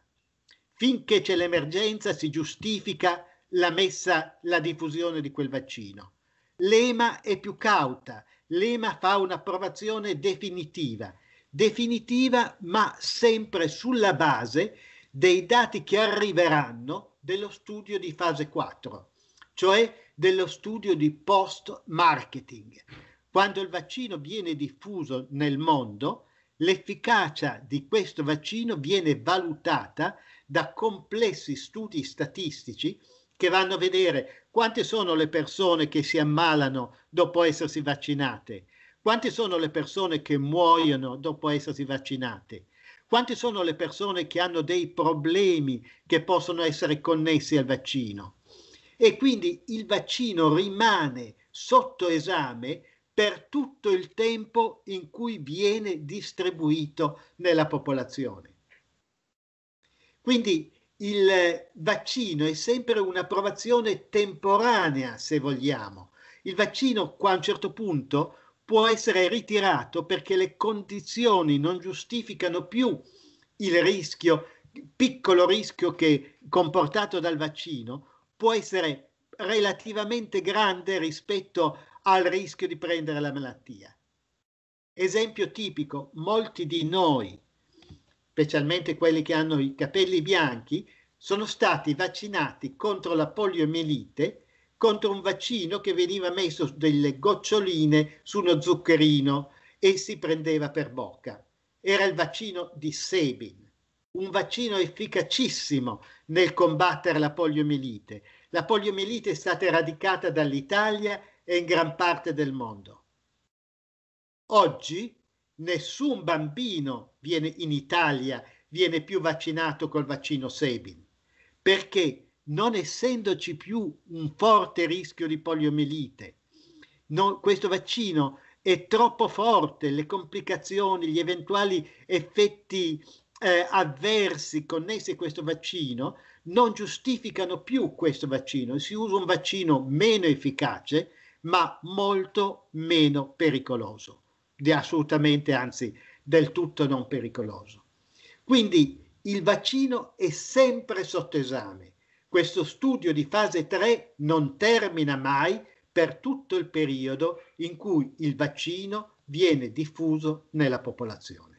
finché c'è l'emergenza si giustifica la messa, la diffusione di quel vaccino. L'EMA è più cauta, l'EMA fa un'approvazione definitiva, definitiva ma sempre sulla base dei dati che arriveranno dello studio di fase 4, cioè dello studio di post-marketing. Quando il vaccino viene diffuso nel mondo, l'efficacia di questo vaccino viene valutata da complessi studi statistici che vanno a vedere quante sono le persone che si ammalano dopo essersi vaccinate, quante sono le persone che muoiono dopo essersi vaccinate, quante sono le persone che hanno dei problemi che possono essere connessi al vaccino. E quindi il vaccino rimane sotto esame per tutto il tempo in cui viene distribuito nella popolazione. Quindi il vaccino è sempre un'approvazione temporanea, se vogliamo. Il vaccino qua a un certo punto può essere ritirato perché le condizioni non giustificano più il rischio, piccolo rischio che comportato dal vaccino può essere relativamente grande rispetto al rischio di prendere la malattia. Esempio tipico, molti di noi specialmente quelli che hanno i capelli bianchi, sono stati vaccinati contro la poliomielite contro un vaccino che veniva messo delle goccioline su uno zuccherino e si prendeva per bocca. Era il vaccino di Sebin, un vaccino efficacissimo nel combattere la poliomielite. La poliomielite è stata eradicata dall'Italia e in gran parte del mondo. Oggi nessun bambino viene in Italia viene più vaccinato col vaccino Sebin, perché non essendoci più un forte rischio di poliomielite, non, questo vaccino è troppo forte, le complicazioni, gli eventuali effetti eh, avversi connessi a questo vaccino non giustificano più questo vaccino, si usa un vaccino meno efficace ma molto meno pericoloso di assolutamente, anzi del tutto non pericoloso. Quindi il vaccino è sempre sotto esame. Questo studio di fase 3 non termina mai per tutto il periodo in cui il vaccino viene diffuso nella popolazione.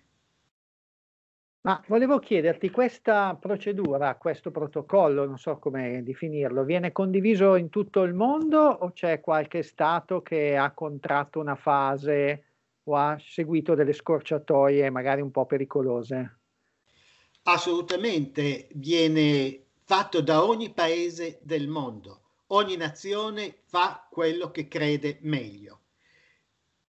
Ma volevo chiederti, questa procedura, questo protocollo, non so come definirlo, viene condiviso in tutto il mondo o c'è qualche Stato che ha contratto una fase o ha seguito delle scorciatoie magari un po' pericolose? Assolutamente, viene fatto da ogni paese del mondo. Ogni nazione fa quello che crede meglio.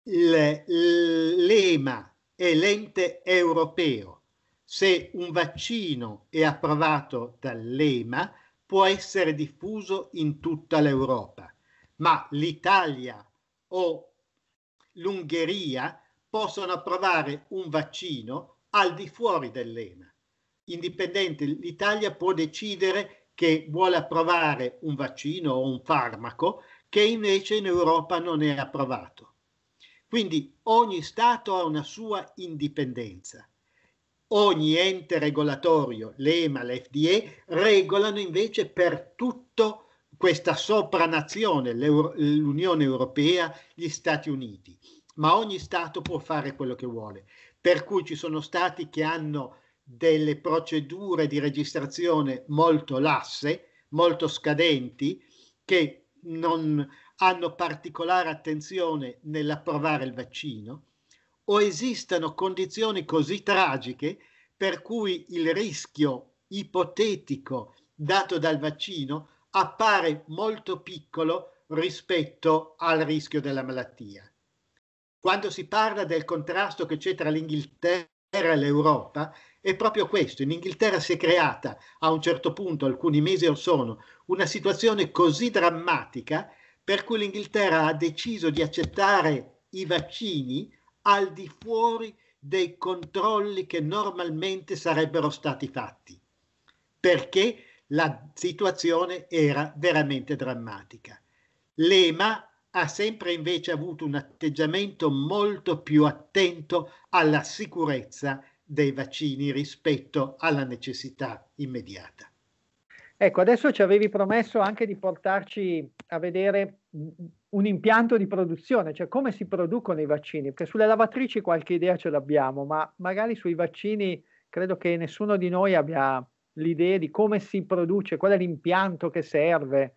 L'EMA è l'ente europeo. Se un vaccino è approvato dall'EMA, può essere diffuso in tutta l'Europa, ma l'Italia o l'Ungheria possono approvare un vaccino al di fuori dell'EMA. Indipendente, l'Italia può decidere che vuole approvare un vaccino o un farmaco che invece in Europa non è approvato. Quindi ogni Stato ha una sua indipendenza. Ogni ente regolatorio, l'EMA, l'FDA, regolano invece per tutto il questa sopranazione, l'Unione Europea, gli Stati Uniti. Ma ogni Stato può fare quello che vuole, per cui ci sono Stati che hanno delle procedure di registrazione molto lasse, molto scadenti, che non hanno particolare attenzione nell'approvare il vaccino, o esistono condizioni così tragiche per cui il rischio ipotetico dato dal vaccino appare molto piccolo rispetto al rischio della malattia. Quando si parla del contrasto che c'è tra l'Inghilterra e l'Europa, è proprio questo. In Inghilterra si è creata a un certo punto, alcuni mesi or sono, una situazione così drammatica per cui l'Inghilterra ha deciso di accettare i vaccini al di fuori dei controlli che normalmente sarebbero stati fatti. Perché? La situazione era veramente drammatica. L'EMA ha sempre invece avuto un atteggiamento molto più attento alla sicurezza dei vaccini rispetto alla necessità immediata. Ecco, adesso ci avevi promesso anche di portarci a vedere un impianto di produzione, cioè come si producono i vaccini, perché sulle lavatrici qualche idea ce l'abbiamo, ma magari sui vaccini credo che nessuno di noi abbia l'idea di come si produce, qual è l'impianto che serve.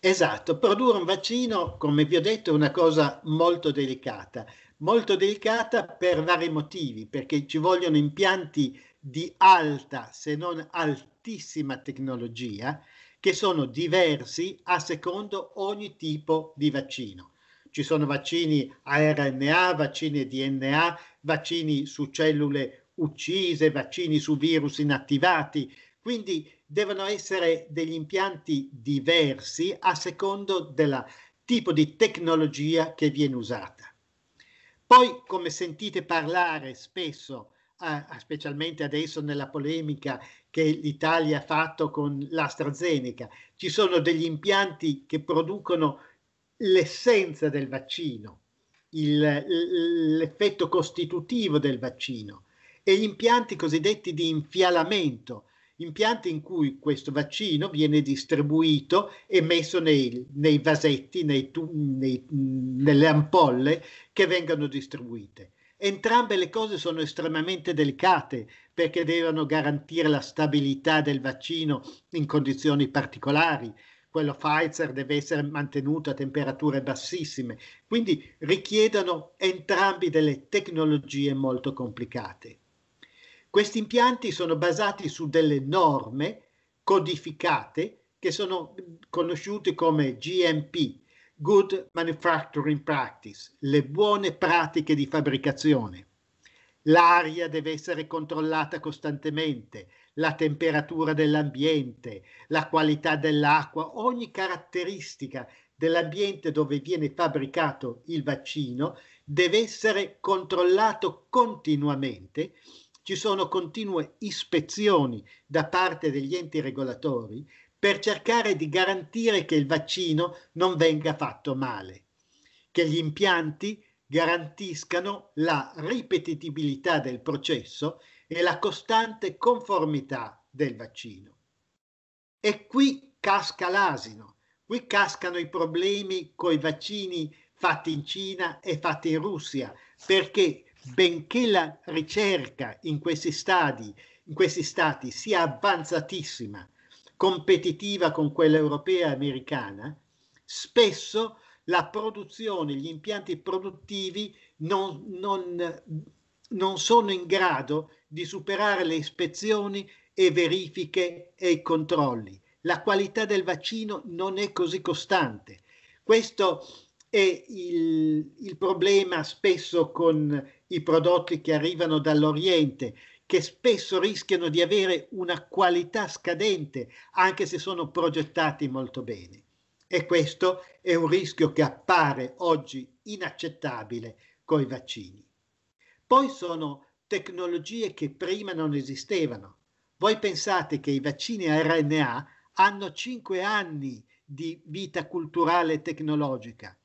Esatto, produrre un vaccino, come vi ho detto, è una cosa molto delicata, molto delicata per vari motivi, perché ci vogliono impianti di alta, se non altissima tecnologia, che sono diversi a secondo ogni tipo di vaccino. Ci sono vaccini a RNA, vaccini DNA, vaccini su cellule uccise, vaccini su virus inattivati, quindi devono essere degli impianti diversi a secondo del tipo di tecnologia che viene usata. Poi, come sentite parlare spesso, eh, specialmente adesso nella polemica che l'Italia ha fatto con l'AstraZeneca, ci sono degli impianti che producono l'essenza del vaccino, il, l'effetto costitutivo del vaccino e gli impianti cosiddetti di infialamento, impianti in cui questo vaccino viene distribuito e messo nei, nei vasetti, nei, nei, nelle ampolle che vengono distribuite. Entrambe le cose sono estremamente delicate perché devono garantire la stabilità del vaccino in condizioni particolari. Quello Pfizer deve essere mantenuto a temperature bassissime, quindi richiedono entrambi delle tecnologie molto complicate. Questi impianti sono basati su delle norme codificate che sono conosciute come GMP, Good Manufacturing Practice, le buone pratiche di fabbricazione. L'aria deve essere controllata costantemente, la temperatura dell'ambiente, la qualità dell'acqua, ogni caratteristica dell'ambiente dove viene fabbricato il vaccino deve essere controllato continuamente ci sono continue ispezioni da parte degli enti regolatori per cercare di garantire che il vaccino non venga fatto male, che gli impianti garantiscano la ripetitibilità del processo e la costante conformità del vaccino. E qui casca l'asino, qui cascano i problemi con i vaccini fatti in Cina e fatti in Russia, perché benché la ricerca in questi, stadi, in questi stati sia avanzatissima, competitiva con quella europea e americana, spesso la produzione, gli impianti produttivi non, non, non sono in grado di superare le ispezioni e verifiche e i controlli. La qualità del vaccino non è così costante. Questo è il, il problema spesso con i prodotti che arrivano dall'Oriente, che spesso rischiano di avere una qualità scadente, anche se sono progettati molto bene. E questo è un rischio che appare oggi inaccettabile con i vaccini. Poi sono tecnologie che prima non esistevano. Voi pensate che i vaccini a RNA hanno 5 anni di vita culturale e tecnologica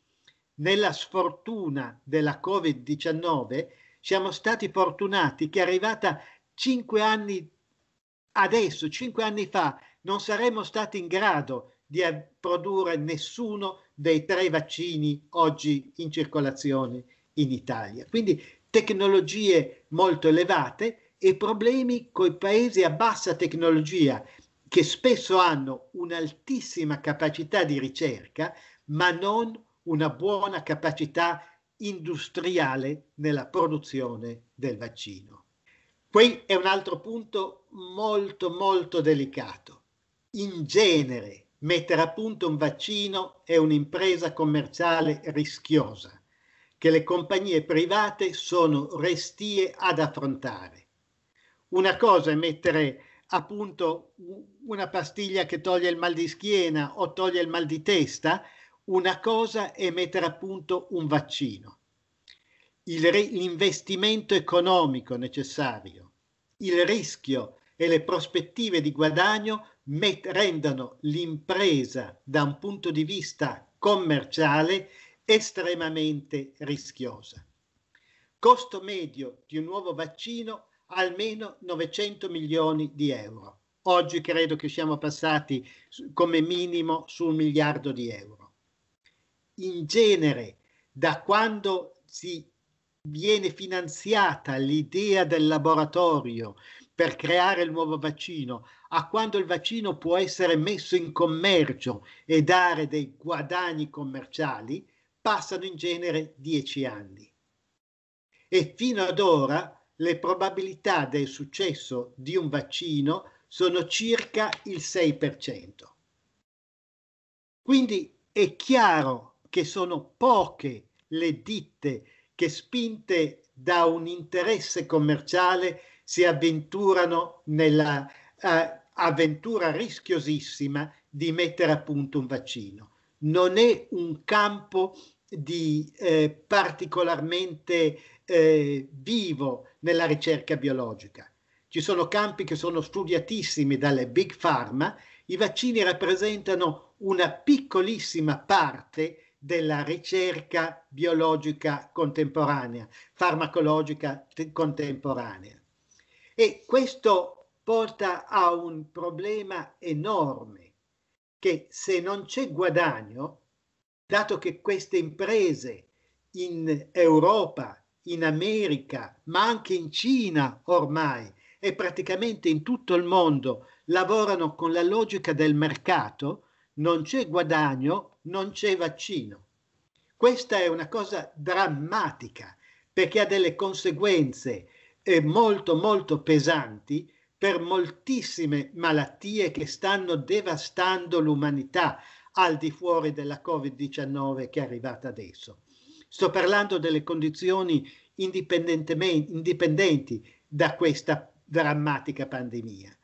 nella sfortuna della Covid-19 siamo stati fortunati che è arrivata cinque anni adesso, cinque anni fa, non saremmo stati in grado di produrre nessuno dei tre vaccini oggi in circolazione in Italia. Quindi tecnologie molto elevate e problemi con i paesi a bassa tecnologia che spesso hanno un'altissima capacità di ricerca ma non una buona capacità industriale nella produzione del vaccino. Qui è un altro punto molto molto delicato. In genere mettere a punto un vaccino è un'impresa commerciale rischiosa che le compagnie private sono restie ad affrontare. Una cosa è mettere a punto una pastiglia che toglie il mal di schiena o toglie il mal di testa, una cosa è mettere a punto un vaccino, re, l'investimento economico necessario, il rischio e le prospettive di guadagno met, rendono l'impresa da un punto di vista commerciale estremamente rischiosa. Costo medio di un nuovo vaccino almeno 900 milioni di euro. Oggi credo che siamo passati come minimo su un miliardo di euro in genere da quando si viene finanziata l'idea del laboratorio per creare il nuovo vaccino a quando il vaccino può essere messo in commercio e dare dei guadagni commerciali, passano in genere dieci anni. E fino ad ora le probabilità del successo di un vaccino sono circa il 6%. Quindi è chiaro che sono poche le ditte che spinte da un interesse commerciale si avventurano nella eh, avventura rischiosissima di mettere a punto un vaccino. Non è un campo di eh, particolarmente eh, vivo nella ricerca biologica. Ci sono campi che sono studiatissimi dalle big pharma, i vaccini rappresentano una piccolissima parte della ricerca biologica contemporanea, farmacologica contemporanea. E questo porta a un problema enorme, che se non c'è guadagno, dato che queste imprese in Europa, in America, ma anche in Cina ormai e praticamente in tutto il mondo lavorano con la logica del mercato, non c'è guadagno non c'è vaccino. Questa è una cosa drammatica perché ha delle conseguenze eh, molto molto pesanti per moltissime malattie che stanno devastando l'umanità al di fuori della Covid-19 che è arrivata adesso. Sto parlando delle condizioni indipendenti da questa drammatica pandemia.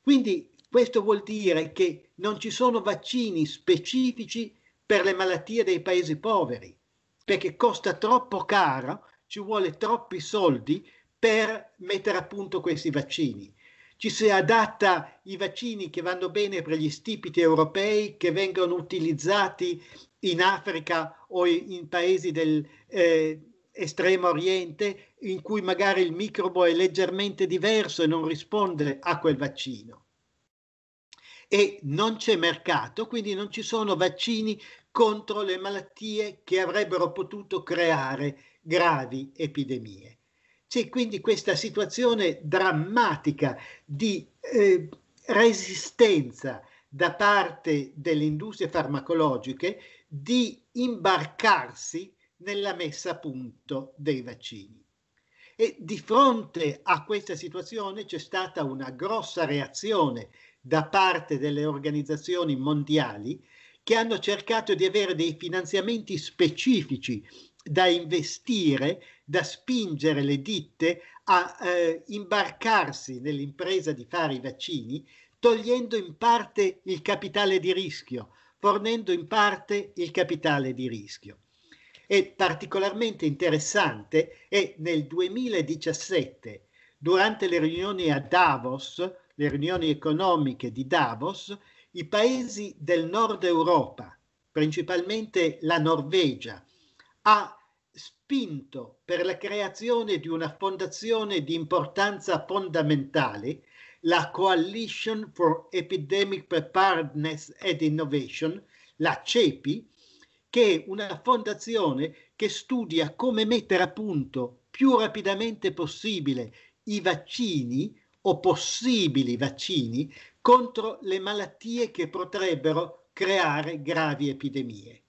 Quindi questo vuol dire che non ci sono vaccini specifici per le malattie dei paesi poveri, perché costa troppo caro, ci vuole troppi soldi per mettere a punto questi vaccini. Ci si adatta i vaccini che vanno bene per gli stipiti europei, che vengono utilizzati in Africa o in paesi dell'estremo eh, oriente, in cui magari il microbo è leggermente diverso e non risponde a quel vaccino e non c'è mercato, quindi non ci sono vaccini contro le malattie che avrebbero potuto creare gravi epidemie. C'è quindi questa situazione drammatica di eh, resistenza da parte delle industrie farmacologiche di imbarcarsi nella messa a punto dei vaccini. E di fronte a questa situazione c'è stata una grossa reazione da parte delle organizzazioni mondiali che hanno cercato di avere dei finanziamenti specifici da investire, da spingere le ditte a eh, imbarcarsi nell'impresa di fare i vaccini, togliendo in parte il capitale di rischio, fornendo in parte il capitale di rischio. E particolarmente interessante è nel 2017, durante le riunioni a Davos, le riunioni economiche di Davos, i paesi del nord Europa, principalmente la Norvegia, ha spinto per la creazione di una fondazione di importanza fondamentale, la Coalition for Epidemic Preparedness and Innovation, la CEPI, che è una fondazione che studia come mettere a punto più rapidamente possibile i vaccini o possibili vaccini contro le malattie che potrebbero creare gravi epidemie.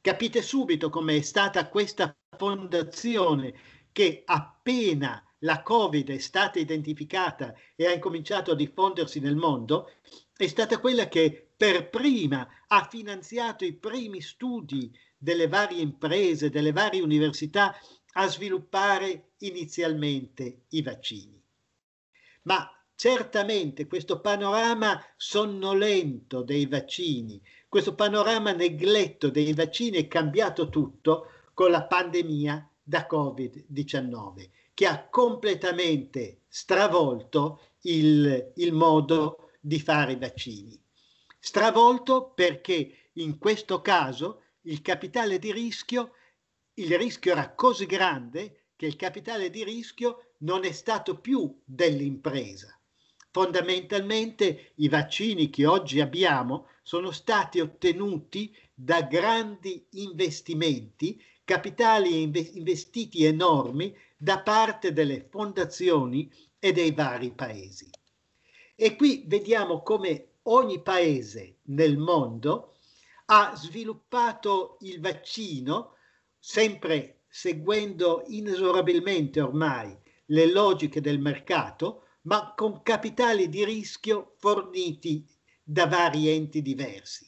Capite subito come è stata questa fondazione che appena la Covid è stata identificata e ha incominciato a diffondersi nel mondo, è stata quella che per prima ha finanziato i primi studi delle varie imprese, delle varie università a sviluppare inizialmente i vaccini ma certamente questo panorama sonnolento dei vaccini, questo panorama negletto dei vaccini è cambiato tutto con la pandemia da Covid-19, che ha completamente stravolto il, il modo di fare i vaccini. Stravolto perché in questo caso il capitale di rischio, il rischio era così grande che il capitale di rischio non è stato più dell'impresa. Fondamentalmente i vaccini che oggi abbiamo sono stati ottenuti da grandi investimenti, capitali investiti enormi da parte delle fondazioni e dei vari paesi. E qui vediamo come ogni paese nel mondo ha sviluppato il vaccino sempre seguendo inesorabilmente ormai le logiche del mercato, ma con capitali di rischio forniti da vari enti diversi.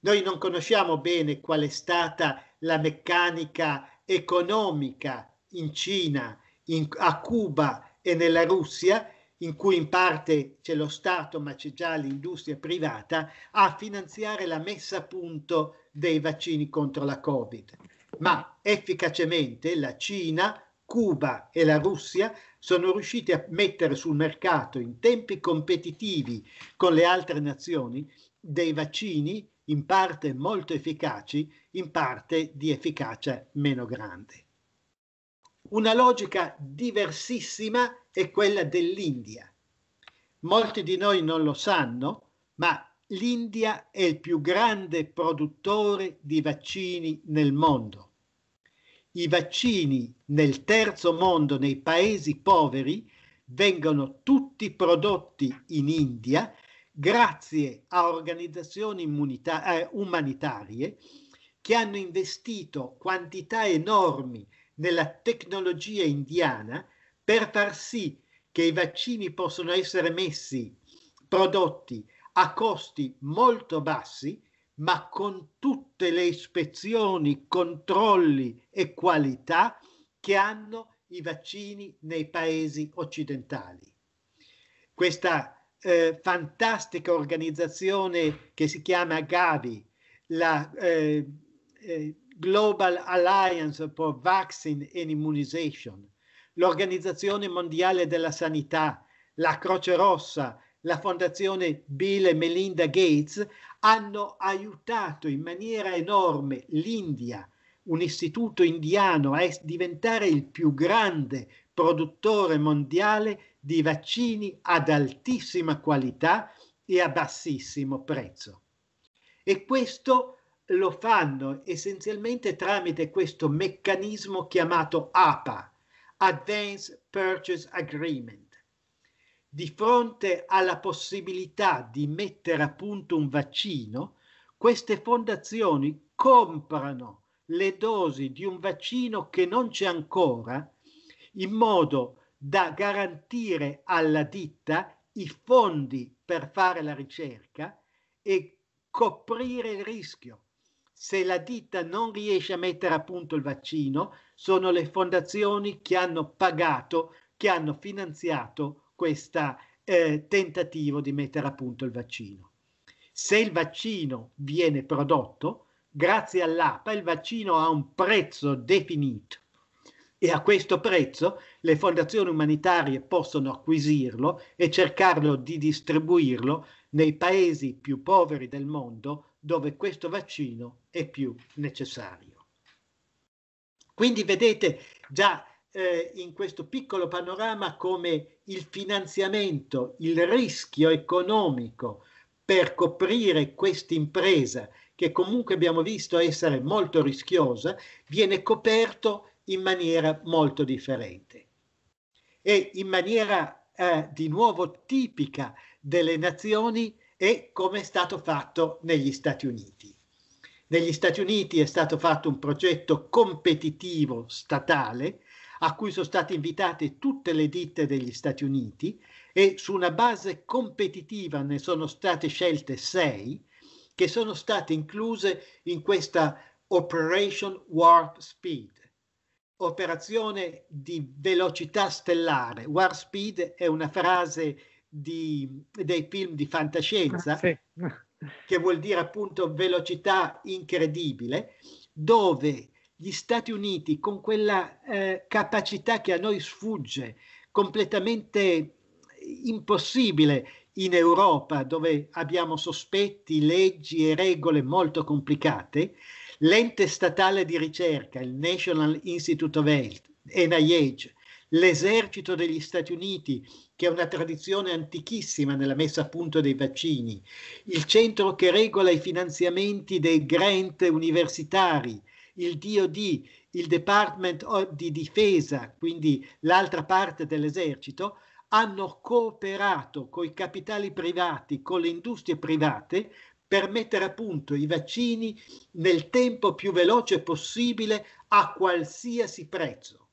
Noi non conosciamo bene qual è stata la meccanica economica in Cina, in, a Cuba e nella Russia, in cui in parte c'è lo Stato ma c'è già l'industria privata, a finanziare la messa a punto dei vaccini contro la Covid. Ma efficacemente la Cina Cuba e la Russia sono riusciti a mettere sul mercato in tempi competitivi con le altre nazioni dei vaccini in parte molto efficaci, in parte di efficacia meno grande. Una logica diversissima è quella dell'India. Molti di noi non lo sanno, ma l'India è il più grande produttore di vaccini nel mondo i vaccini nel terzo mondo, nei paesi poveri, vengono tutti prodotti in India grazie a organizzazioni eh, umanitarie che hanno investito quantità enormi nella tecnologia indiana per far sì che i vaccini possano essere messi, prodotti a costi molto bassi ma con tutte le ispezioni, controlli e qualità che hanno i vaccini nei paesi occidentali. Questa eh, fantastica organizzazione che si chiama Gavi, la eh, eh Global Alliance for Vaccine and Immunization, l'Organizzazione Mondiale della Sanità, la Croce Rossa, la fondazione Bill e Melinda Gates hanno aiutato in maniera enorme l'India, un istituto indiano, a diventare il più grande produttore mondiale di vaccini ad altissima qualità e a bassissimo prezzo. E questo lo fanno essenzialmente tramite questo meccanismo chiamato APA, Advanced Purchase Agreement di fronte alla possibilità di mettere a punto un vaccino, queste fondazioni comprano le dosi di un vaccino che non c'è ancora in modo da garantire alla ditta i fondi per fare la ricerca e coprire il rischio. Se la ditta non riesce a mettere a punto il vaccino, sono le fondazioni che hanno pagato, che hanno finanziato questo eh, tentativo di mettere a punto il vaccino. Se il vaccino viene prodotto, grazie all'APA il vaccino ha un prezzo definito e a questo prezzo le fondazioni umanitarie possono acquisirlo e cercarlo di distribuirlo nei paesi più poveri del mondo dove questo vaccino è più necessario. Quindi vedete già eh, in questo piccolo panorama come il finanziamento, il rischio economico per coprire questa impresa, che comunque abbiamo visto essere molto rischiosa, viene coperto in maniera molto differente e in maniera eh, di nuovo tipica delle nazioni e come è stato fatto negli Stati Uniti. Negli Stati Uniti è stato fatto un progetto competitivo statale a cui sono state invitate tutte le ditte degli Stati Uniti e su una base competitiva ne sono state scelte sei che sono state incluse in questa Operation Warp Speed, operazione di velocità stellare. Warp Speed è una frase di, dei film di fantascienza. sì che vuol dire appunto velocità incredibile, dove gli Stati Uniti con quella eh, capacità che a noi sfugge, completamente impossibile in Europa dove abbiamo sospetti, leggi e regole molto complicate, l'ente statale di ricerca, il National Institute of Health, NIH, l'esercito degli Stati Uniti, che ha una tradizione antichissima nella messa a punto dei vaccini, il centro che regola i finanziamenti dei grant universitari, il DOD, il Department di Difesa, quindi l'altra parte dell'esercito, hanno cooperato con i capitali privati, con le industrie private per mettere a punto i vaccini nel tempo più veloce possibile a qualsiasi prezzo.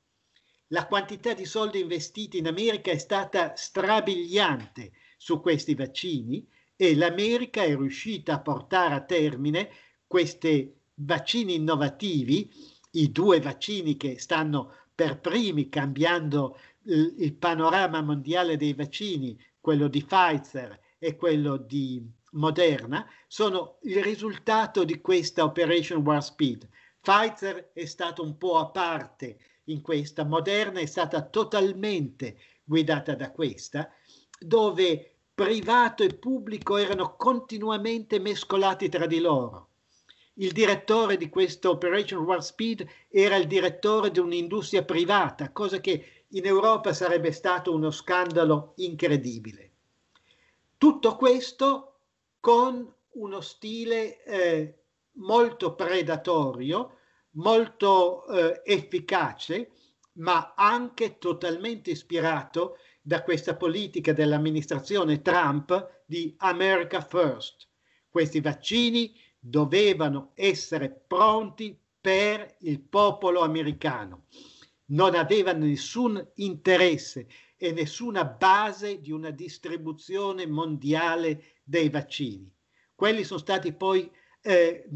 La quantità di soldi investiti in America è stata strabiliante su questi vaccini e l'America è riuscita a portare a termine queste vaccini innovativi, i due vaccini che stanno per primi cambiando eh, il panorama mondiale dei vaccini, quello di Pfizer e quello di Moderna, sono il risultato di questa Operation War Speed. Pfizer è stato un po' a parte in questa, Moderna è stata totalmente guidata da questa, dove privato e pubblico erano continuamente mescolati tra di loro il direttore di questa Operation War Speed era il direttore di un'industria privata, cosa che in Europa sarebbe stato uno scandalo incredibile. Tutto questo con uno stile eh, molto predatorio, molto eh, efficace, ma anche totalmente ispirato da questa politica dell'amministrazione Trump di America First. Questi vaccini, dovevano essere pronti per il popolo americano. Non avevano nessun interesse e nessuna base di una distribuzione mondiale dei vaccini. Quelli sono stati poi eh,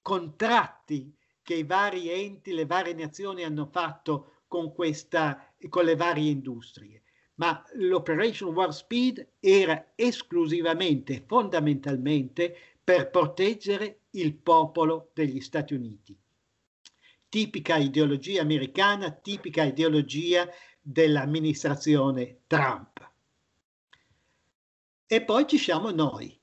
contratti che i vari enti, le varie nazioni hanno fatto con, questa, con le varie industrie ma l'Operation War Speed era esclusivamente, fondamentalmente, per proteggere il popolo degli Stati Uniti. Tipica ideologia americana, tipica ideologia dell'amministrazione Trump. E poi ci siamo noi,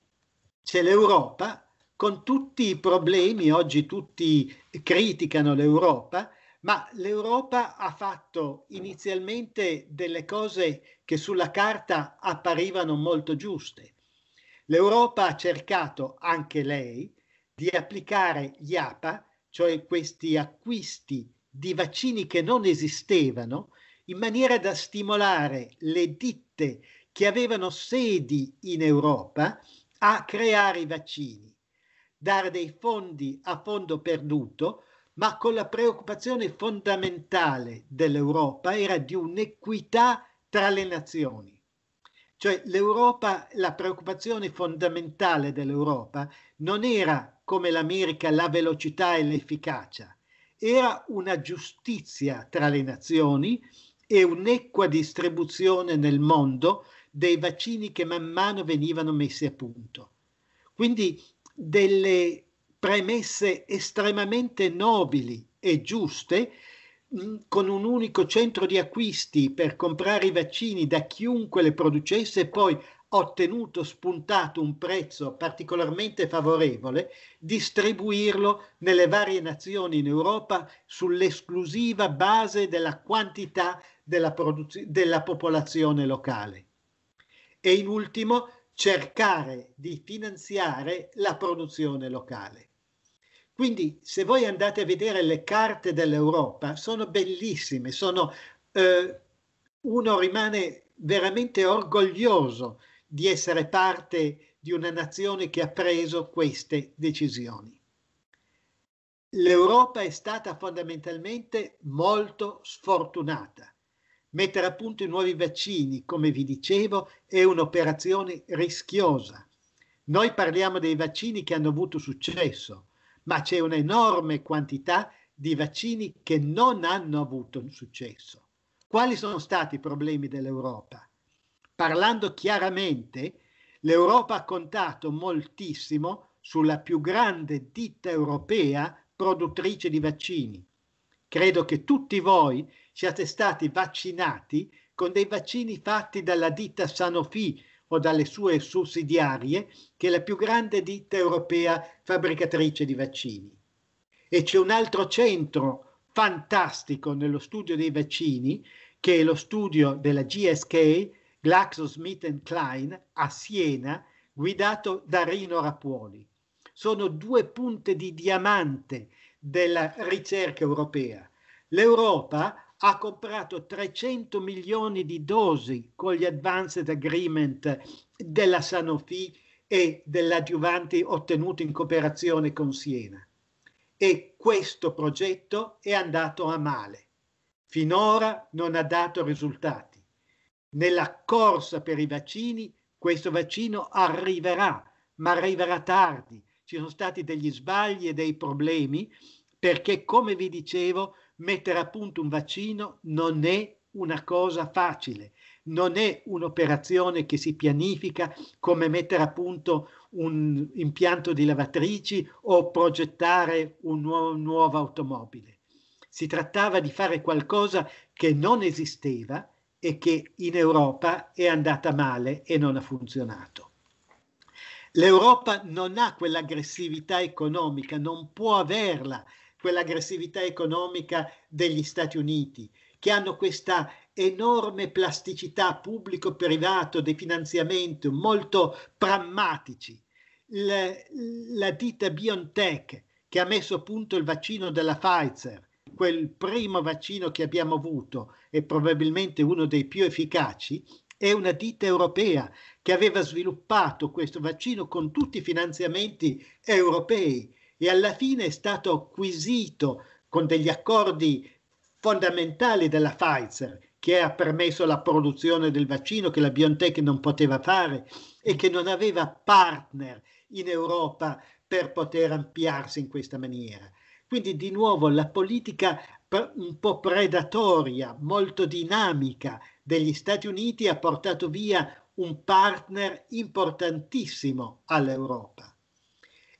c'è l'Europa con tutti i problemi, oggi tutti criticano l'Europa, ma l'Europa ha fatto inizialmente delle cose che sulla carta apparivano molto giuste L'Europa ha cercato anche lei di applicare gli APA, cioè questi acquisti di vaccini che non esistevano, in maniera da stimolare le ditte che avevano sedi in Europa a creare i vaccini, dare dei fondi a fondo perduto, ma con la preoccupazione fondamentale dell'Europa era di un'equità tra le nazioni. Cioè l'Europa, la preoccupazione fondamentale dell'Europa non era come l'America la velocità e l'efficacia, era una giustizia tra le nazioni e un'equa distribuzione nel mondo dei vaccini che man mano venivano messi a punto. Quindi delle premesse estremamente nobili e giuste Mm, con un unico centro di acquisti per comprare i vaccini da chiunque le producesse e poi ottenuto spuntato un prezzo particolarmente favorevole, distribuirlo nelle varie nazioni in Europa sull'esclusiva base della quantità della, produz- della popolazione locale. E in ultimo, cercare di finanziare la produzione locale. Quindi se voi andate a vedere le carte dell'Europa, sono bellissime, sono, eh, uno rimane veramente orgoglioso di essere parte di una nazione che ha preso queste decisioni. L'Europa è stata fondamentalmente molto sfortunata. Mettere a punto i nuovi vaccini, come vi dicevo, è un'operazione rischiosa. Noi parliamo dei vaccini che hanno avuto successo, ma c'è un'enorme quantità di vaccini che non hanno avuto successo. Quali sono stati i problemi dell'Europa? Parlando chiaramente, l'Europa ha contato moltissimo sulla più grande ditta europea produttrice di vaccini. Credo che tutti voi siate stati vaccinati con dei vaccini fatti dalla ditta Sanofi, o dalle sue sussidiarie, che è la più grande ditta europea fabbricatrice di vaccini. E c'è un altro centro fantastico nello studio dei vaccini, che è lo studio della GSK, GlaxoSmithKline, a Siena, guidato da Rino Rapuoli. Sono due punte di diamante della ricerca europea. L'Europa ha comprato 300 milioni di dosi con gli advanced agreement della Sanofi e dell'adjuvante ottenuto in cooperazione con Siena. E questo progetto è andato a male. Finora non ha dato risultati. Nella corsa per i vaccini questo vaccino arriverà, ma arriverà tardi. Ci sono stati degli sbagli e dei problemi perché, come vi dicevo, mettere a punto un vaccino non è una cosa facile, non è un'operazione che si pianifica come mettere a punto un impianto di lavatrici o progettare un nuovo, nuovo automobile. Si trattava di fare qualcosa che non esisteva e che in Europa è andata male e non ha funzionato. L'Europa non ha quell'aggressività economica, non può averla quell'aggressività economica degli Stati Uniti, che hanno questa enorme plasticità pubblico-privato di finanziamento, molto pragmatici. La, la ditta BioNTech, che ha messo a punto il vaccino della Pfizer, quel primo vaccino che abbiamo avuto e probabilmente uno dei più efficaci, è una ditta europea che aveva sviluppato questo vaccino con tutti i finanziamenti europei e alla fine è stato acquisito con degli accordi fondamentali della Pfizer che ha permesso la produzione del vaccino che la BioNTech non poteva fare e che non aveva partner in Europa per poter ampliarsi in questa maniera. Quindi di nuovo la politica un po' predatoria, molto dinamica degli Stati Uniti ha portato via un partner importantissimo all'Europa.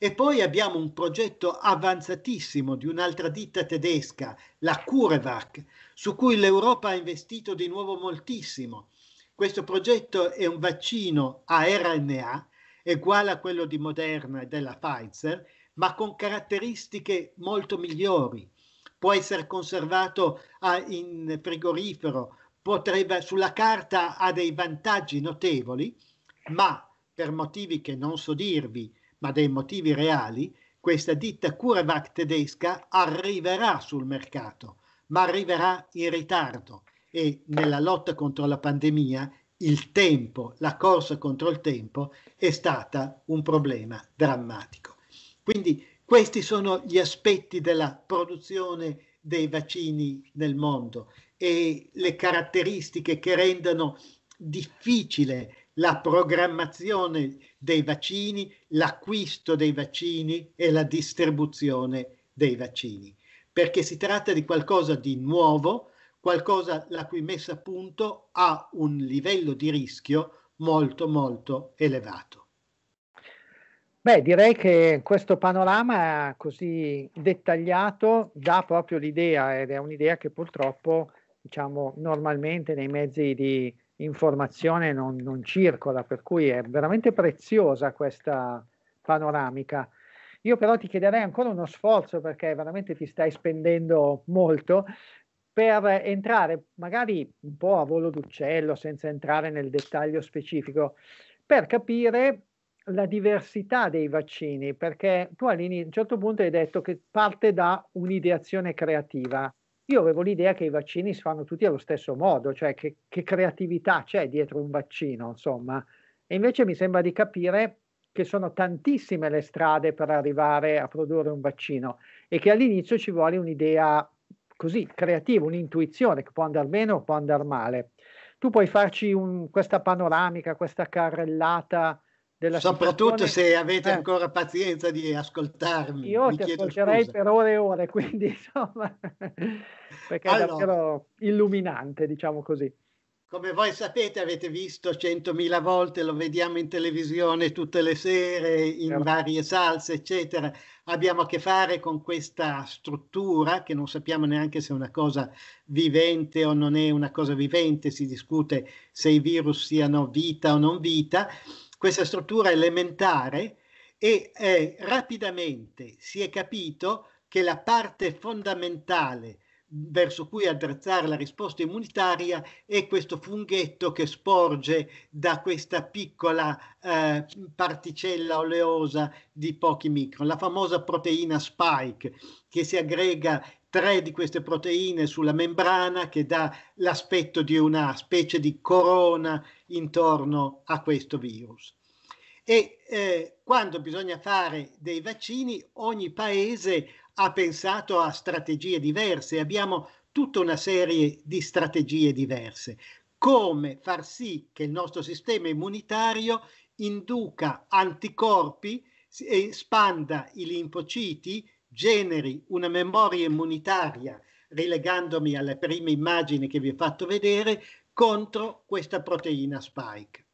E poi abbiamo un progetto avanzatissimo di un'altra ditta tedesca, la CureVac, su cui l'Europa ha investito di nuovo moltissimo. Questo progetto è un vaccino a RNA, uguale a quello di Moderna e della Pfizer, ma con caratteristiche molto migliori. Può essere conservato a, ah, in frigorifero, potrebbe, sulla carta ha dei vantaggi notevoli, ma per motivi che non so dirvi, ma dei motivi reali, questa ditta Curevac tedesca arriverà sul mercato, ma arriverà in ritardo e nella lotta contro la pandemia il tempo, la corsa contro il tempo è stata un problema drammatico. Quindi questi sono gli aspetti della produzione dei vaccini nel mondo e le caratteristiche che rendono difficile la programmazione dei vaccini, l'acquisto dei vaccini e la distribuzione dei vaccini, perché si tratta di qualcosa di nuovo, qualcosa la cui messa a punto ha un livello di rischio molto molto elevato. Beh, direi che questo panorama così dettagliato dà proprio l'idea ed è un'idea che purtroppo, diciamo, normalmente nei mezzi di informazione non, non circola, per cui è veramente preziosa questa panoramica. Io però ti chiederei ancora uno sforzo perché veramente ti stai spendendo molto per entrare magari un po' a volo d'uccello senza entrare nel dettaglio specifico per capire la diversità dei vaccini perché tu all'inizio a un certo punto hai detto che parte da un'ideazione creativa io avevo l'idea che i vaccini si fanno tutti allo stesso modo, cioè che, che creatività c'è dietro un vaccino, insomma. E invece mi sembra di capire che sono tantissime le strade per arrivare a produrre un vaccino e che all'inizio ci vuole un'idea così creativa, un'intuizione che può andare bene o può andare male. Tu puoi farci un, questa panoramica, questa carrellata della Soprattutto situazione... se avete eh. ancora pazienza di ascoltarmi. Io ti ascolterei scusa. per ore e ore, quindi insomma, perché allora, è davvero illuminante, diciamo così. Come voi sapete, avete visto centomila volte, lo vediamo in televisione tutte le sere, in certo. varie salse, eccetera. Abbiamo a che fare con questa struttura che non sappiamo neanche se è una cosa vivente o non è una cosa vivente, si discute se i virus siano vita o non vita questa struttura elementare e eh, rapidamente si è capito che la parte fondamentale verso cui attrezzare la risposta immunitaria è questo funghetto che sporge da questa piccola eh, particella oleosa di pochi micron, la famosa proteina spike che si aggrega tre di queste proteine sulla membrana che dà l'aspetto di una specie di corona intorno a questo virus. E eh, quando bisogna fare dei vaccini, ogni paese ha pensato a strategie diverse, abbiamo tutta una serie di strategie diverse. Come far sì che il nostro sistema immunitario induca anticorpi, e espanda eh, i linfociti, generi una memoria immunitaria, rilegandomi alle prime immagini che vi ho fatto vedere, contro questa proteina spike.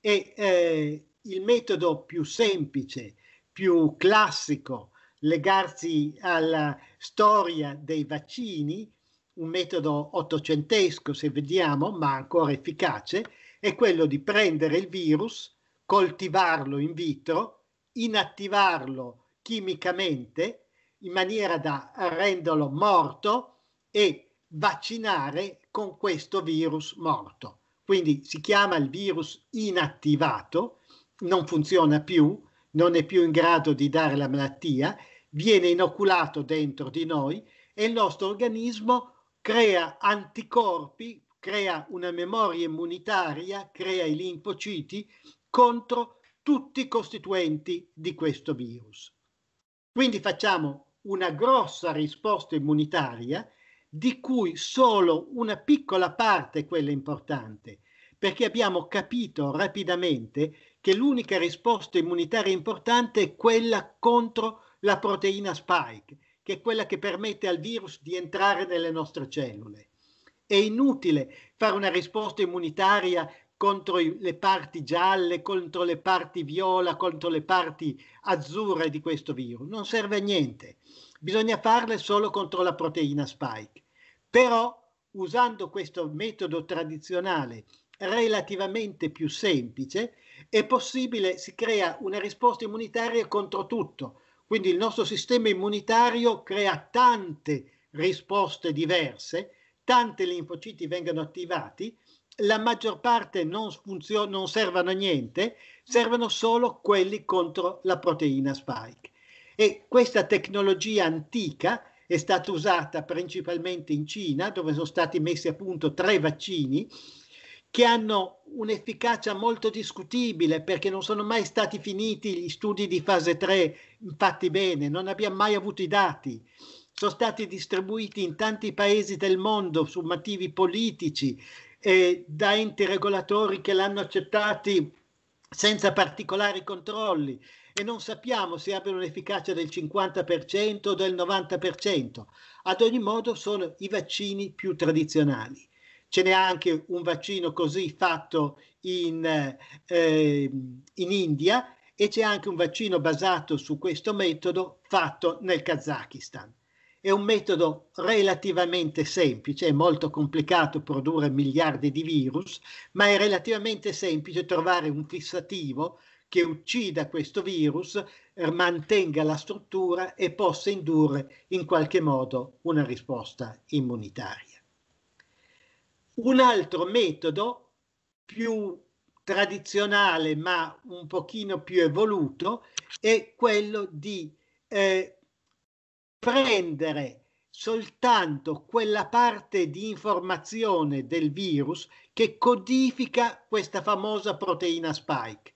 E eh, il metodo più semplice, più classico, legarsi alla storia dei vaccini, un metodo ottocentesco se vediamo, ma ancora efficace, è quello di prendere il virus, coltivarlo in vitro, inattivarlo chimicamente in maniera da renderlo morto e vaccinare con questo virus morto. Quindi si chiama il virus inattivato, non funziona più, non è più in grado di dare la malattia, viene inoculato dentro di noi e il nostro organismo crea anticorpi, crea una memoria immunitaria, crea i linfociti contro tutti i costituenti di questo virus. Quindi facciamo una grossa risposta immunitaria di cui solo una piccola parte è quella importante, perché abbiamo capito rapidamente che l'unica risposta immunitaria importante è quella contro la proteina spike, che è quella che permette al virus di entrare nelle nostre cellule. È inutile fare una risposta immunitaria contro i, le parti gialle, contro le parti viola, contro le parti azzurre di questo virus. Non serve a niente. Bisogna farle solo contro la proteina spike. Però usando questo metodo tradizionale relativamente più semplice, è possibile, si crea una risposta immunitaria contro tutto. Quindi il nostro sistema immunitario crea tante risposte diverse, tanti linfociti vengono attivati, la maggior parte non, funzion- non servono a niente, servono solo quelli contro la proteina spike. E questa tecnologia antica è stata usata principalmente in Cina, dove sono stati messi a punto tre vaccini che hanno un'efficacia molto discutibile perché non sono mai stati finiti gli studi di fase 3 fatti bene, non abbiamo mai avuto i dati. Sono stati distribuiti in tanti paesi del mondo su motivi politici eh, da enti regolatori che l'hanno accettati senza particolari controlli e non sappiamo se abbiano un'efficacia del 50% o del 90%. Ad ogni modo sono i vaccini più tradizionali. Ce n'è anche un vaccino così fatto in, eh, in India e c'è anche un vaccino basato su questo metodo fatto nel Kazakistan. È un metodo relativamente semplice, è molto complicato produrre miliardi di virus, ma è relativamente semplice trovare un fissativo che uccida questo virus, eh, mantenga la struttura e possa indurre in qualche modo una risposta immunitaria. Un altro metodo più tradizionale ma un pochino più evoluto è quello di eh, prendere soltanto quella parte di informazione del virus che codifica questa famosa proteina spike,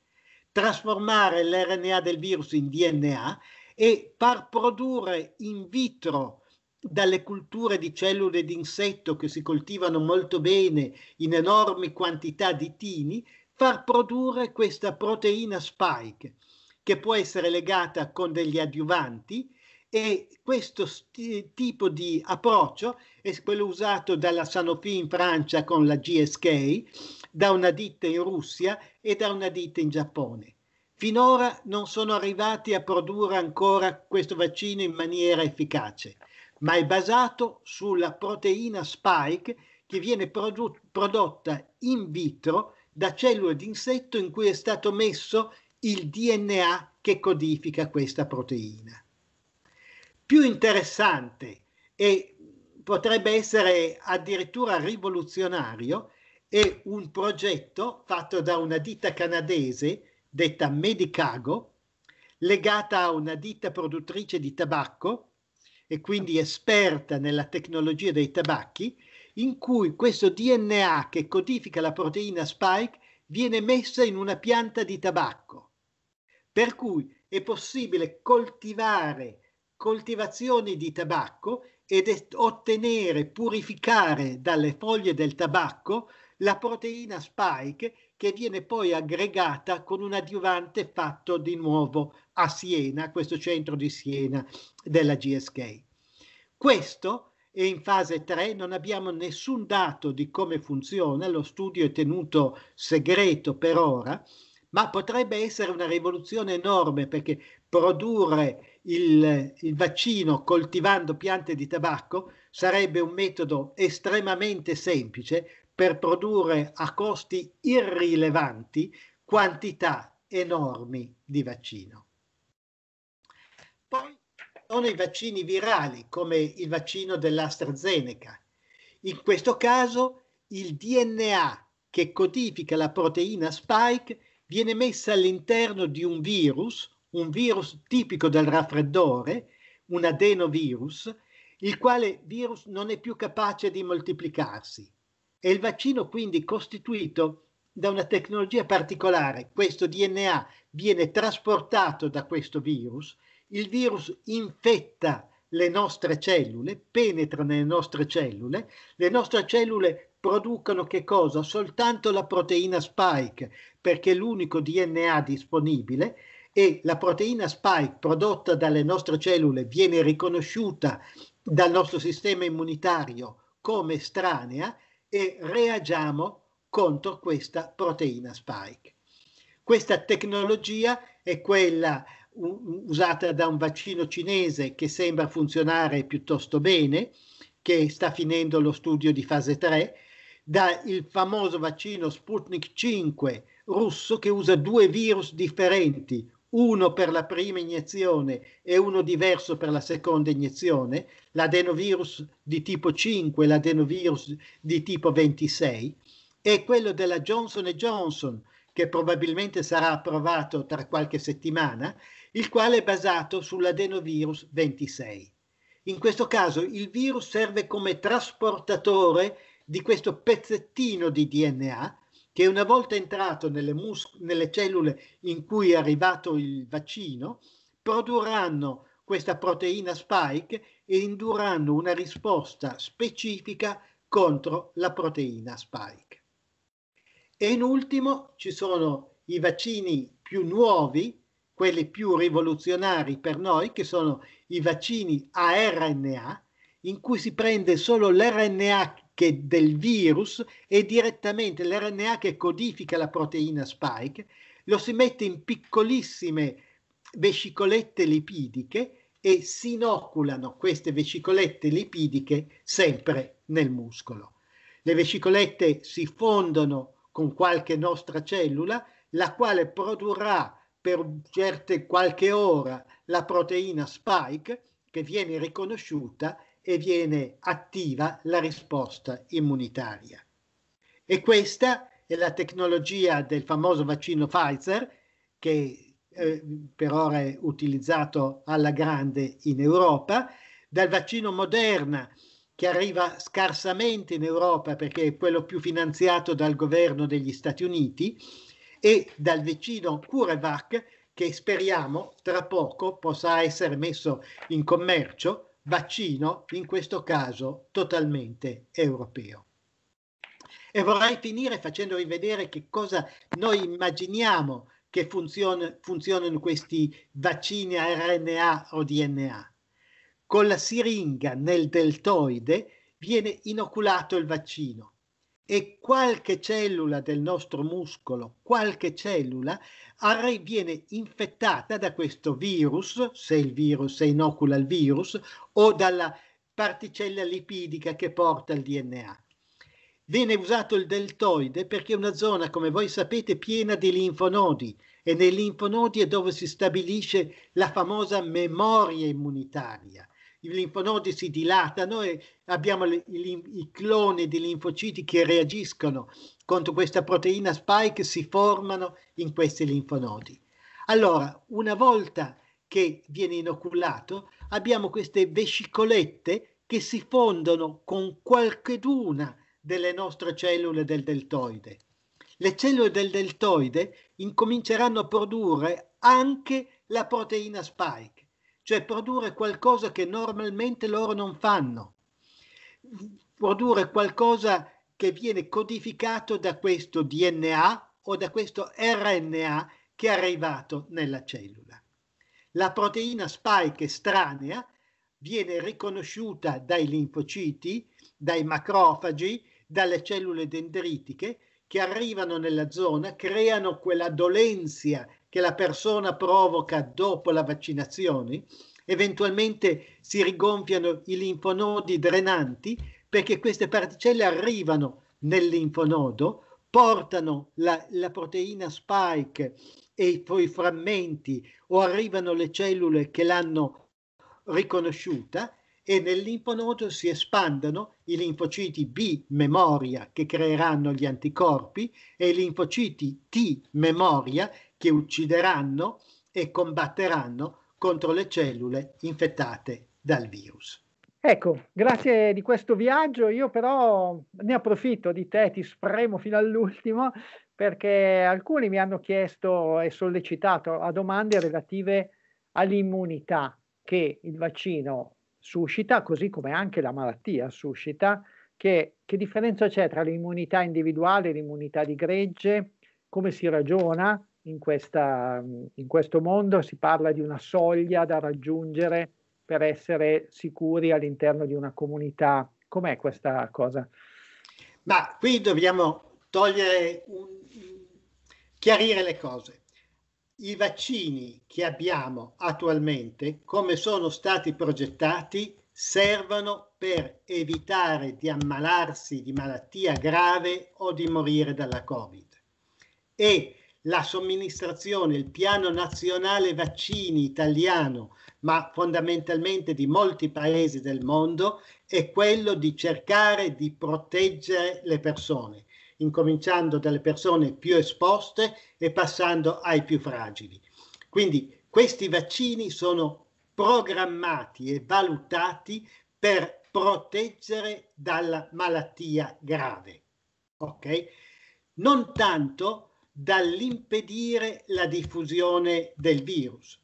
trasformare l'RNA del virus in DNA e far produrre in vitro dalle culture di cellule d'insetto che si coltivano molto bene in enormi quantità di tini, far produrre questa proteina spike che può essere legata con degli adiuvanti e questo sti- tipo di approccio è quello usato dalla Sanofi in Francia con la GSK, da una ditta in Russia e da una ditta in Giappone. Finora non sono arrivati a produrre ancora questo vaccino in maniera efficace, ma è basato sulla proteina spike che viene produ- prodotta in vitro da cellule d'insetto in cui è stato messo il DNA che codifica questa proteina più interessante e potrebbe essere addirittura rivoluzionario è un progetto fatto da una ditta canadese detta Medicago, legata a una ditta produttrice di tabacco e quindi esperta nella tecnologia dei tabacchi, in cui questo DNA che codifica la proteina spike viene messa in una pianta di tabacco. Per cui è possibile coltivare coltivazione di tabacco ed ottenere, purificare dalle foglie del tabacco la proteina spike che viene poi aggregata con un adiuvante fatto di nuovo a Siena, questo centro di Siena della GSK. Questo è in fase 3, non abbiamo nessun dato di come funziona, lo studio è tenuto segreto per ora, ma potrebbe essere una rivoluzione enorme perché produrre il, il vaccino coltivando piante di tabacco sarebbe un metodo estremamente semplice per produrre a costi irrilevanti quantità enormi di vaccino. Poi sono i vaccini virali, come il vaccino dell'AstraZeneca. In questo caso il DNA che codifica la proteina spike viene messa all'interno di un virus un virus tipico del raffreddore, un adenovirus, il quale virus non è più capace di moltiplicarsi. E il vaccino quindi costituito da una tecnologia particolare, questo DNA viene trasportato da questo virus, il virus infetta le nostre cellule, penetra nelle nostre cellule, le nostre cellule producono che cosa? Soltanto la proteina spike, perché è l'unico DNA disponibile, e la proteina spike prodotta dalle nostre cellule viene riconosciuta dal nostro sistema immunitario come estranea e reagiamo contro questa proteina spike. Questa tecnologia è quella usata da un vaccino cinese che sembra funzionare piuttosto bene, che sta finendo lo studio di fase 3, dal famoso vaccino Sputnik 5 russo che usa due virus differenti, uno per la prima iniezione e uno diverso per la seconda iniezione, l'adenovirus di tipo 5 e l'adenovirus di tipo 26, e quello della Johnson Johnson, che probabilmente sarà approvato tra qualche settimana, il quale è basato sull'adenovirus 26. In questo caso il virus serve come trasportatore di questo pezzettino di DNA che una volta entrato nelle, mus- nelle cellule in cui è arrivato il vaccino, produrranno questa proteina spike e indurranno una risposta specifica contro la proteina spike. E in ultimo ci sono i vaccini più nuovi, quelli più rivoluzionari per noi, che sono i vaccini a RNA, in cui si prende solo l'RNA che del virus e direttamente l'RNA che codifica la proteina spike, lo si mette in piccolissime vescicolette lipidiche e si inoculano queste vescicolette lipidiche sempre nel muscolo. Le vescicolette si fondono con qualche nostra cellula, la quale produrrà per certe qualche ora la proteina spike che viene riconosciuta e viene attiva la risposta immunitaria. E questa è la tecnologia del famoso vaccino Pfizer che eh, per ora è utilizzato alla grande in Europa, dal vaccino Moderna che arriva scarsamente in Europa perché è quello più finanziato dal governo degli Stati Uniti e dal vaccino CureVac che speriamo tra poco possa essere messo in commercio vaccino, in questo caso totalmente europeo. E vorrei finire facendovi vedere che cosa noi immaginiamo che funzion funzionano questi vaccini a RNA o DNA. Con la siringa nel deltoide viene inoculato il vaccino e qualche cellula del nostro muscolo, qualche cellula, viene infettata da questo virus, se il virus se inocula il virus, o dalla particella lipidica che porta il DNA. Viene usato il deltoide perché è una zona, come voi sapete, piena di linfonodi e nei linfonodi è dove si stabilisce la famosa memoria immunitaria i linfonodi si dilatano e abbiamo i, i cloni di linfociti che reagiscono contro questa proteina spike, si formano in questi linfonodi. Allora, una volta che viene inoculato, abbiamo queste vescicolette che si fondono con qualcheduna delle nostre cellule del deltoide. Le cellule del deltoide incominceranno a produrre anche la proteina spike cioè produrre qualcosa che normalmente loro non fanno, produrre qualcosa che viene codificato da questo DNA o da questo RNA che è arrivato nella cellula. La proteina spike estranea viene riconosciuta dai linfociti, dai macrofagi, dalle cellule dendritiche che arrivano nella zona, creano quella dolenza che la persona provoca dopo la vaccinazione, eventualmente si rigonfiano i linfonodi drenanti perché queste particelle arrivano nel linfonodo, portano la, la proteina spike e i suoi frammenti o arrivano le cellule che l'hanno riconosciuta e nel linfonodo si espandono i linfociti B memoria che creeranno gli anticorpi e i linfociti T memoria che uccideranno e combatteranno contro le cellule infettate dal virus. Ecco, grazie di questo viaggio. Io però ne approfitto di te, ti spremo fino all'ultimo, perché alcuni mi hanno chiesto e sollecitato a domande relative all'immunità che il vaccino suscita, così come anche la malattia suscita. Che, che differenza c'è tra l'immunità individuale e l'immunità di gregge? Come si ragiona? in, questa, in questo mondo si parla di una soglia da raggiungere per essere sicuri all'interno di una comunità. Com'è questa cosa? Ma qui dobbiamo togliere, un, chiarire le cose. I vaccini che abbiamo attualmente, come sono stati progettati, servono per evitare di ammalarsi di malattia grave o di morire dalla Covid. E la somministrazione, il piano nazionale vaccini italiano, ma fondamentalmente di molti paesi del mondo, è quello di cercare di proteggere le persone, incominciando dalle persone più esposte e passando ai più fragili. Quindi questi vaccini sono programmati e valutati per proteggere dalla malattia grave. Okay? Non tanto dall'impedire la diffusione del virus.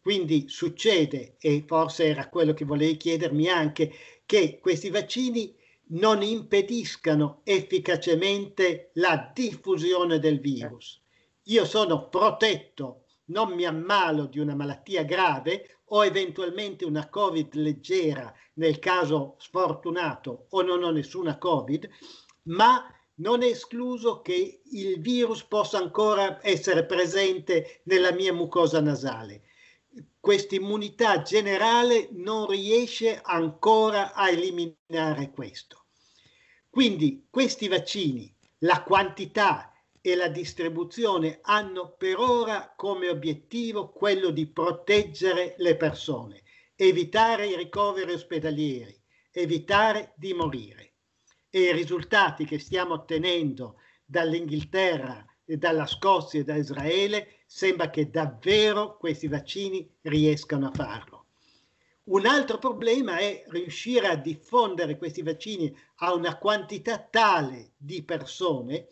Quindi succede, e forse era quello che volevi chiedermi anche, che questi vaccini non impediscano efficacemente la diffusione del virus. Io sono protetto, non mi ammalo di una malattia grave o eventualmente una Covid leggera nel caso sfortunato o non ho nessuna Covid, ma non è escluso che il virus possa ancora essere presente nella mia mucosa nasale. Questa immunità generale non riesce ancora a eliminare questo. Quindi questi vaccini, la quantità e la distribuzione hanno per ora come obiettivo quello di proteggere le persone, evitare i ricoveri ospedalieri, evitare di morire e i risultati che stiamo ottenendo dall'Inghilterra e dalla Scozia e da Israele, sembra che davvero questi vaccini riescano a farlo. Un altro problema è riuscire a diffondere questi vaccini a una quantità tale di persone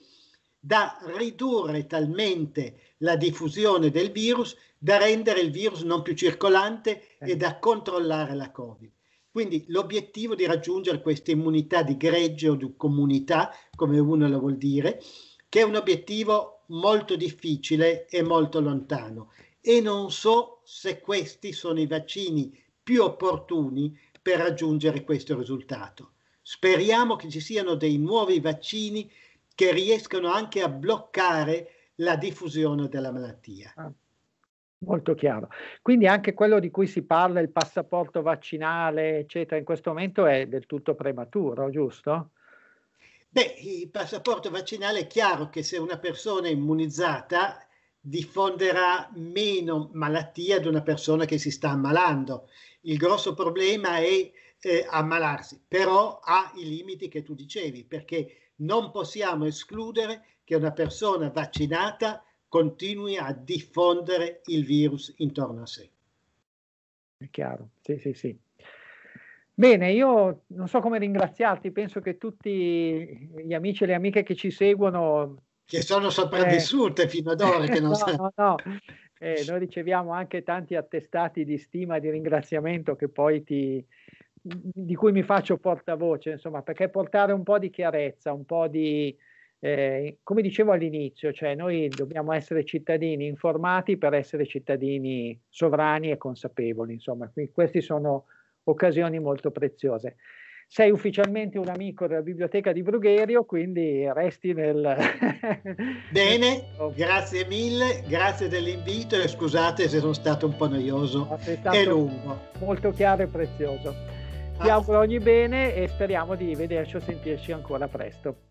da ridurre talmente la diffusione del virus da rendere il virus non più circolante eh. e da controllare la Covid. Quindi l'obiettivo di raggiungere questa immunità di gregge o di comunità, come uno lo vuol dire, che è un obiettivo molto difficile e molto lontano. E non so se questi sono i vaccini più opportuni per raggiungere questo risultato. Speriamo che ci siano dei nuovi vaccini che riescano anche a bloccare la diffusione della malattia. Ah. Molto chiaro. Quindi anche quello di cui si parla, il passaporto vaccinale, eccetera, in questo momento è del tutto prematuro, giusto? Beh, il passaporto vaccinale è chiaro che se una persona è immunizzata diffonderà meno malattia ad una persona che si sta ammalando. Il grosso problema è eh, ammalarsi, però ha i limiti che tu dicevi, perché non possiamo escludere che una persona vaccinata continui a diffondere il virus intorno a sé. È chiaro, sì, sì, sì. Bene, io non so come ringraziarti, penso che tutti gli amici e le amiche che ci seguono... Che sono sopravvissute eh, fino ad ora. Che non no, sa... no, no. Eh, noi riceviamo anche tanti attestati di stima e di ringraziamento che poi ti, di cui mi faccio portavoce, insomma, perché portare un po' di chiarezza, un po' di eh, come dicevo all'inizio, cioè noi dobbiamo essere cittadini informati per essere cittadini sovrani e consapevoli, insomma, quindi queste sono occasioni molto preziose. Sei ufficialmente un amico della biblioteca di Brugherio, quindi resti nel... Bene, grazie mille, grazie dell'invito e scusate se sono stato un po' noioso no, e lungo. Molto chiaro e prezioso. Ti ah. auguro ogni bene e speriamo di vederci o sentirci ancora presto.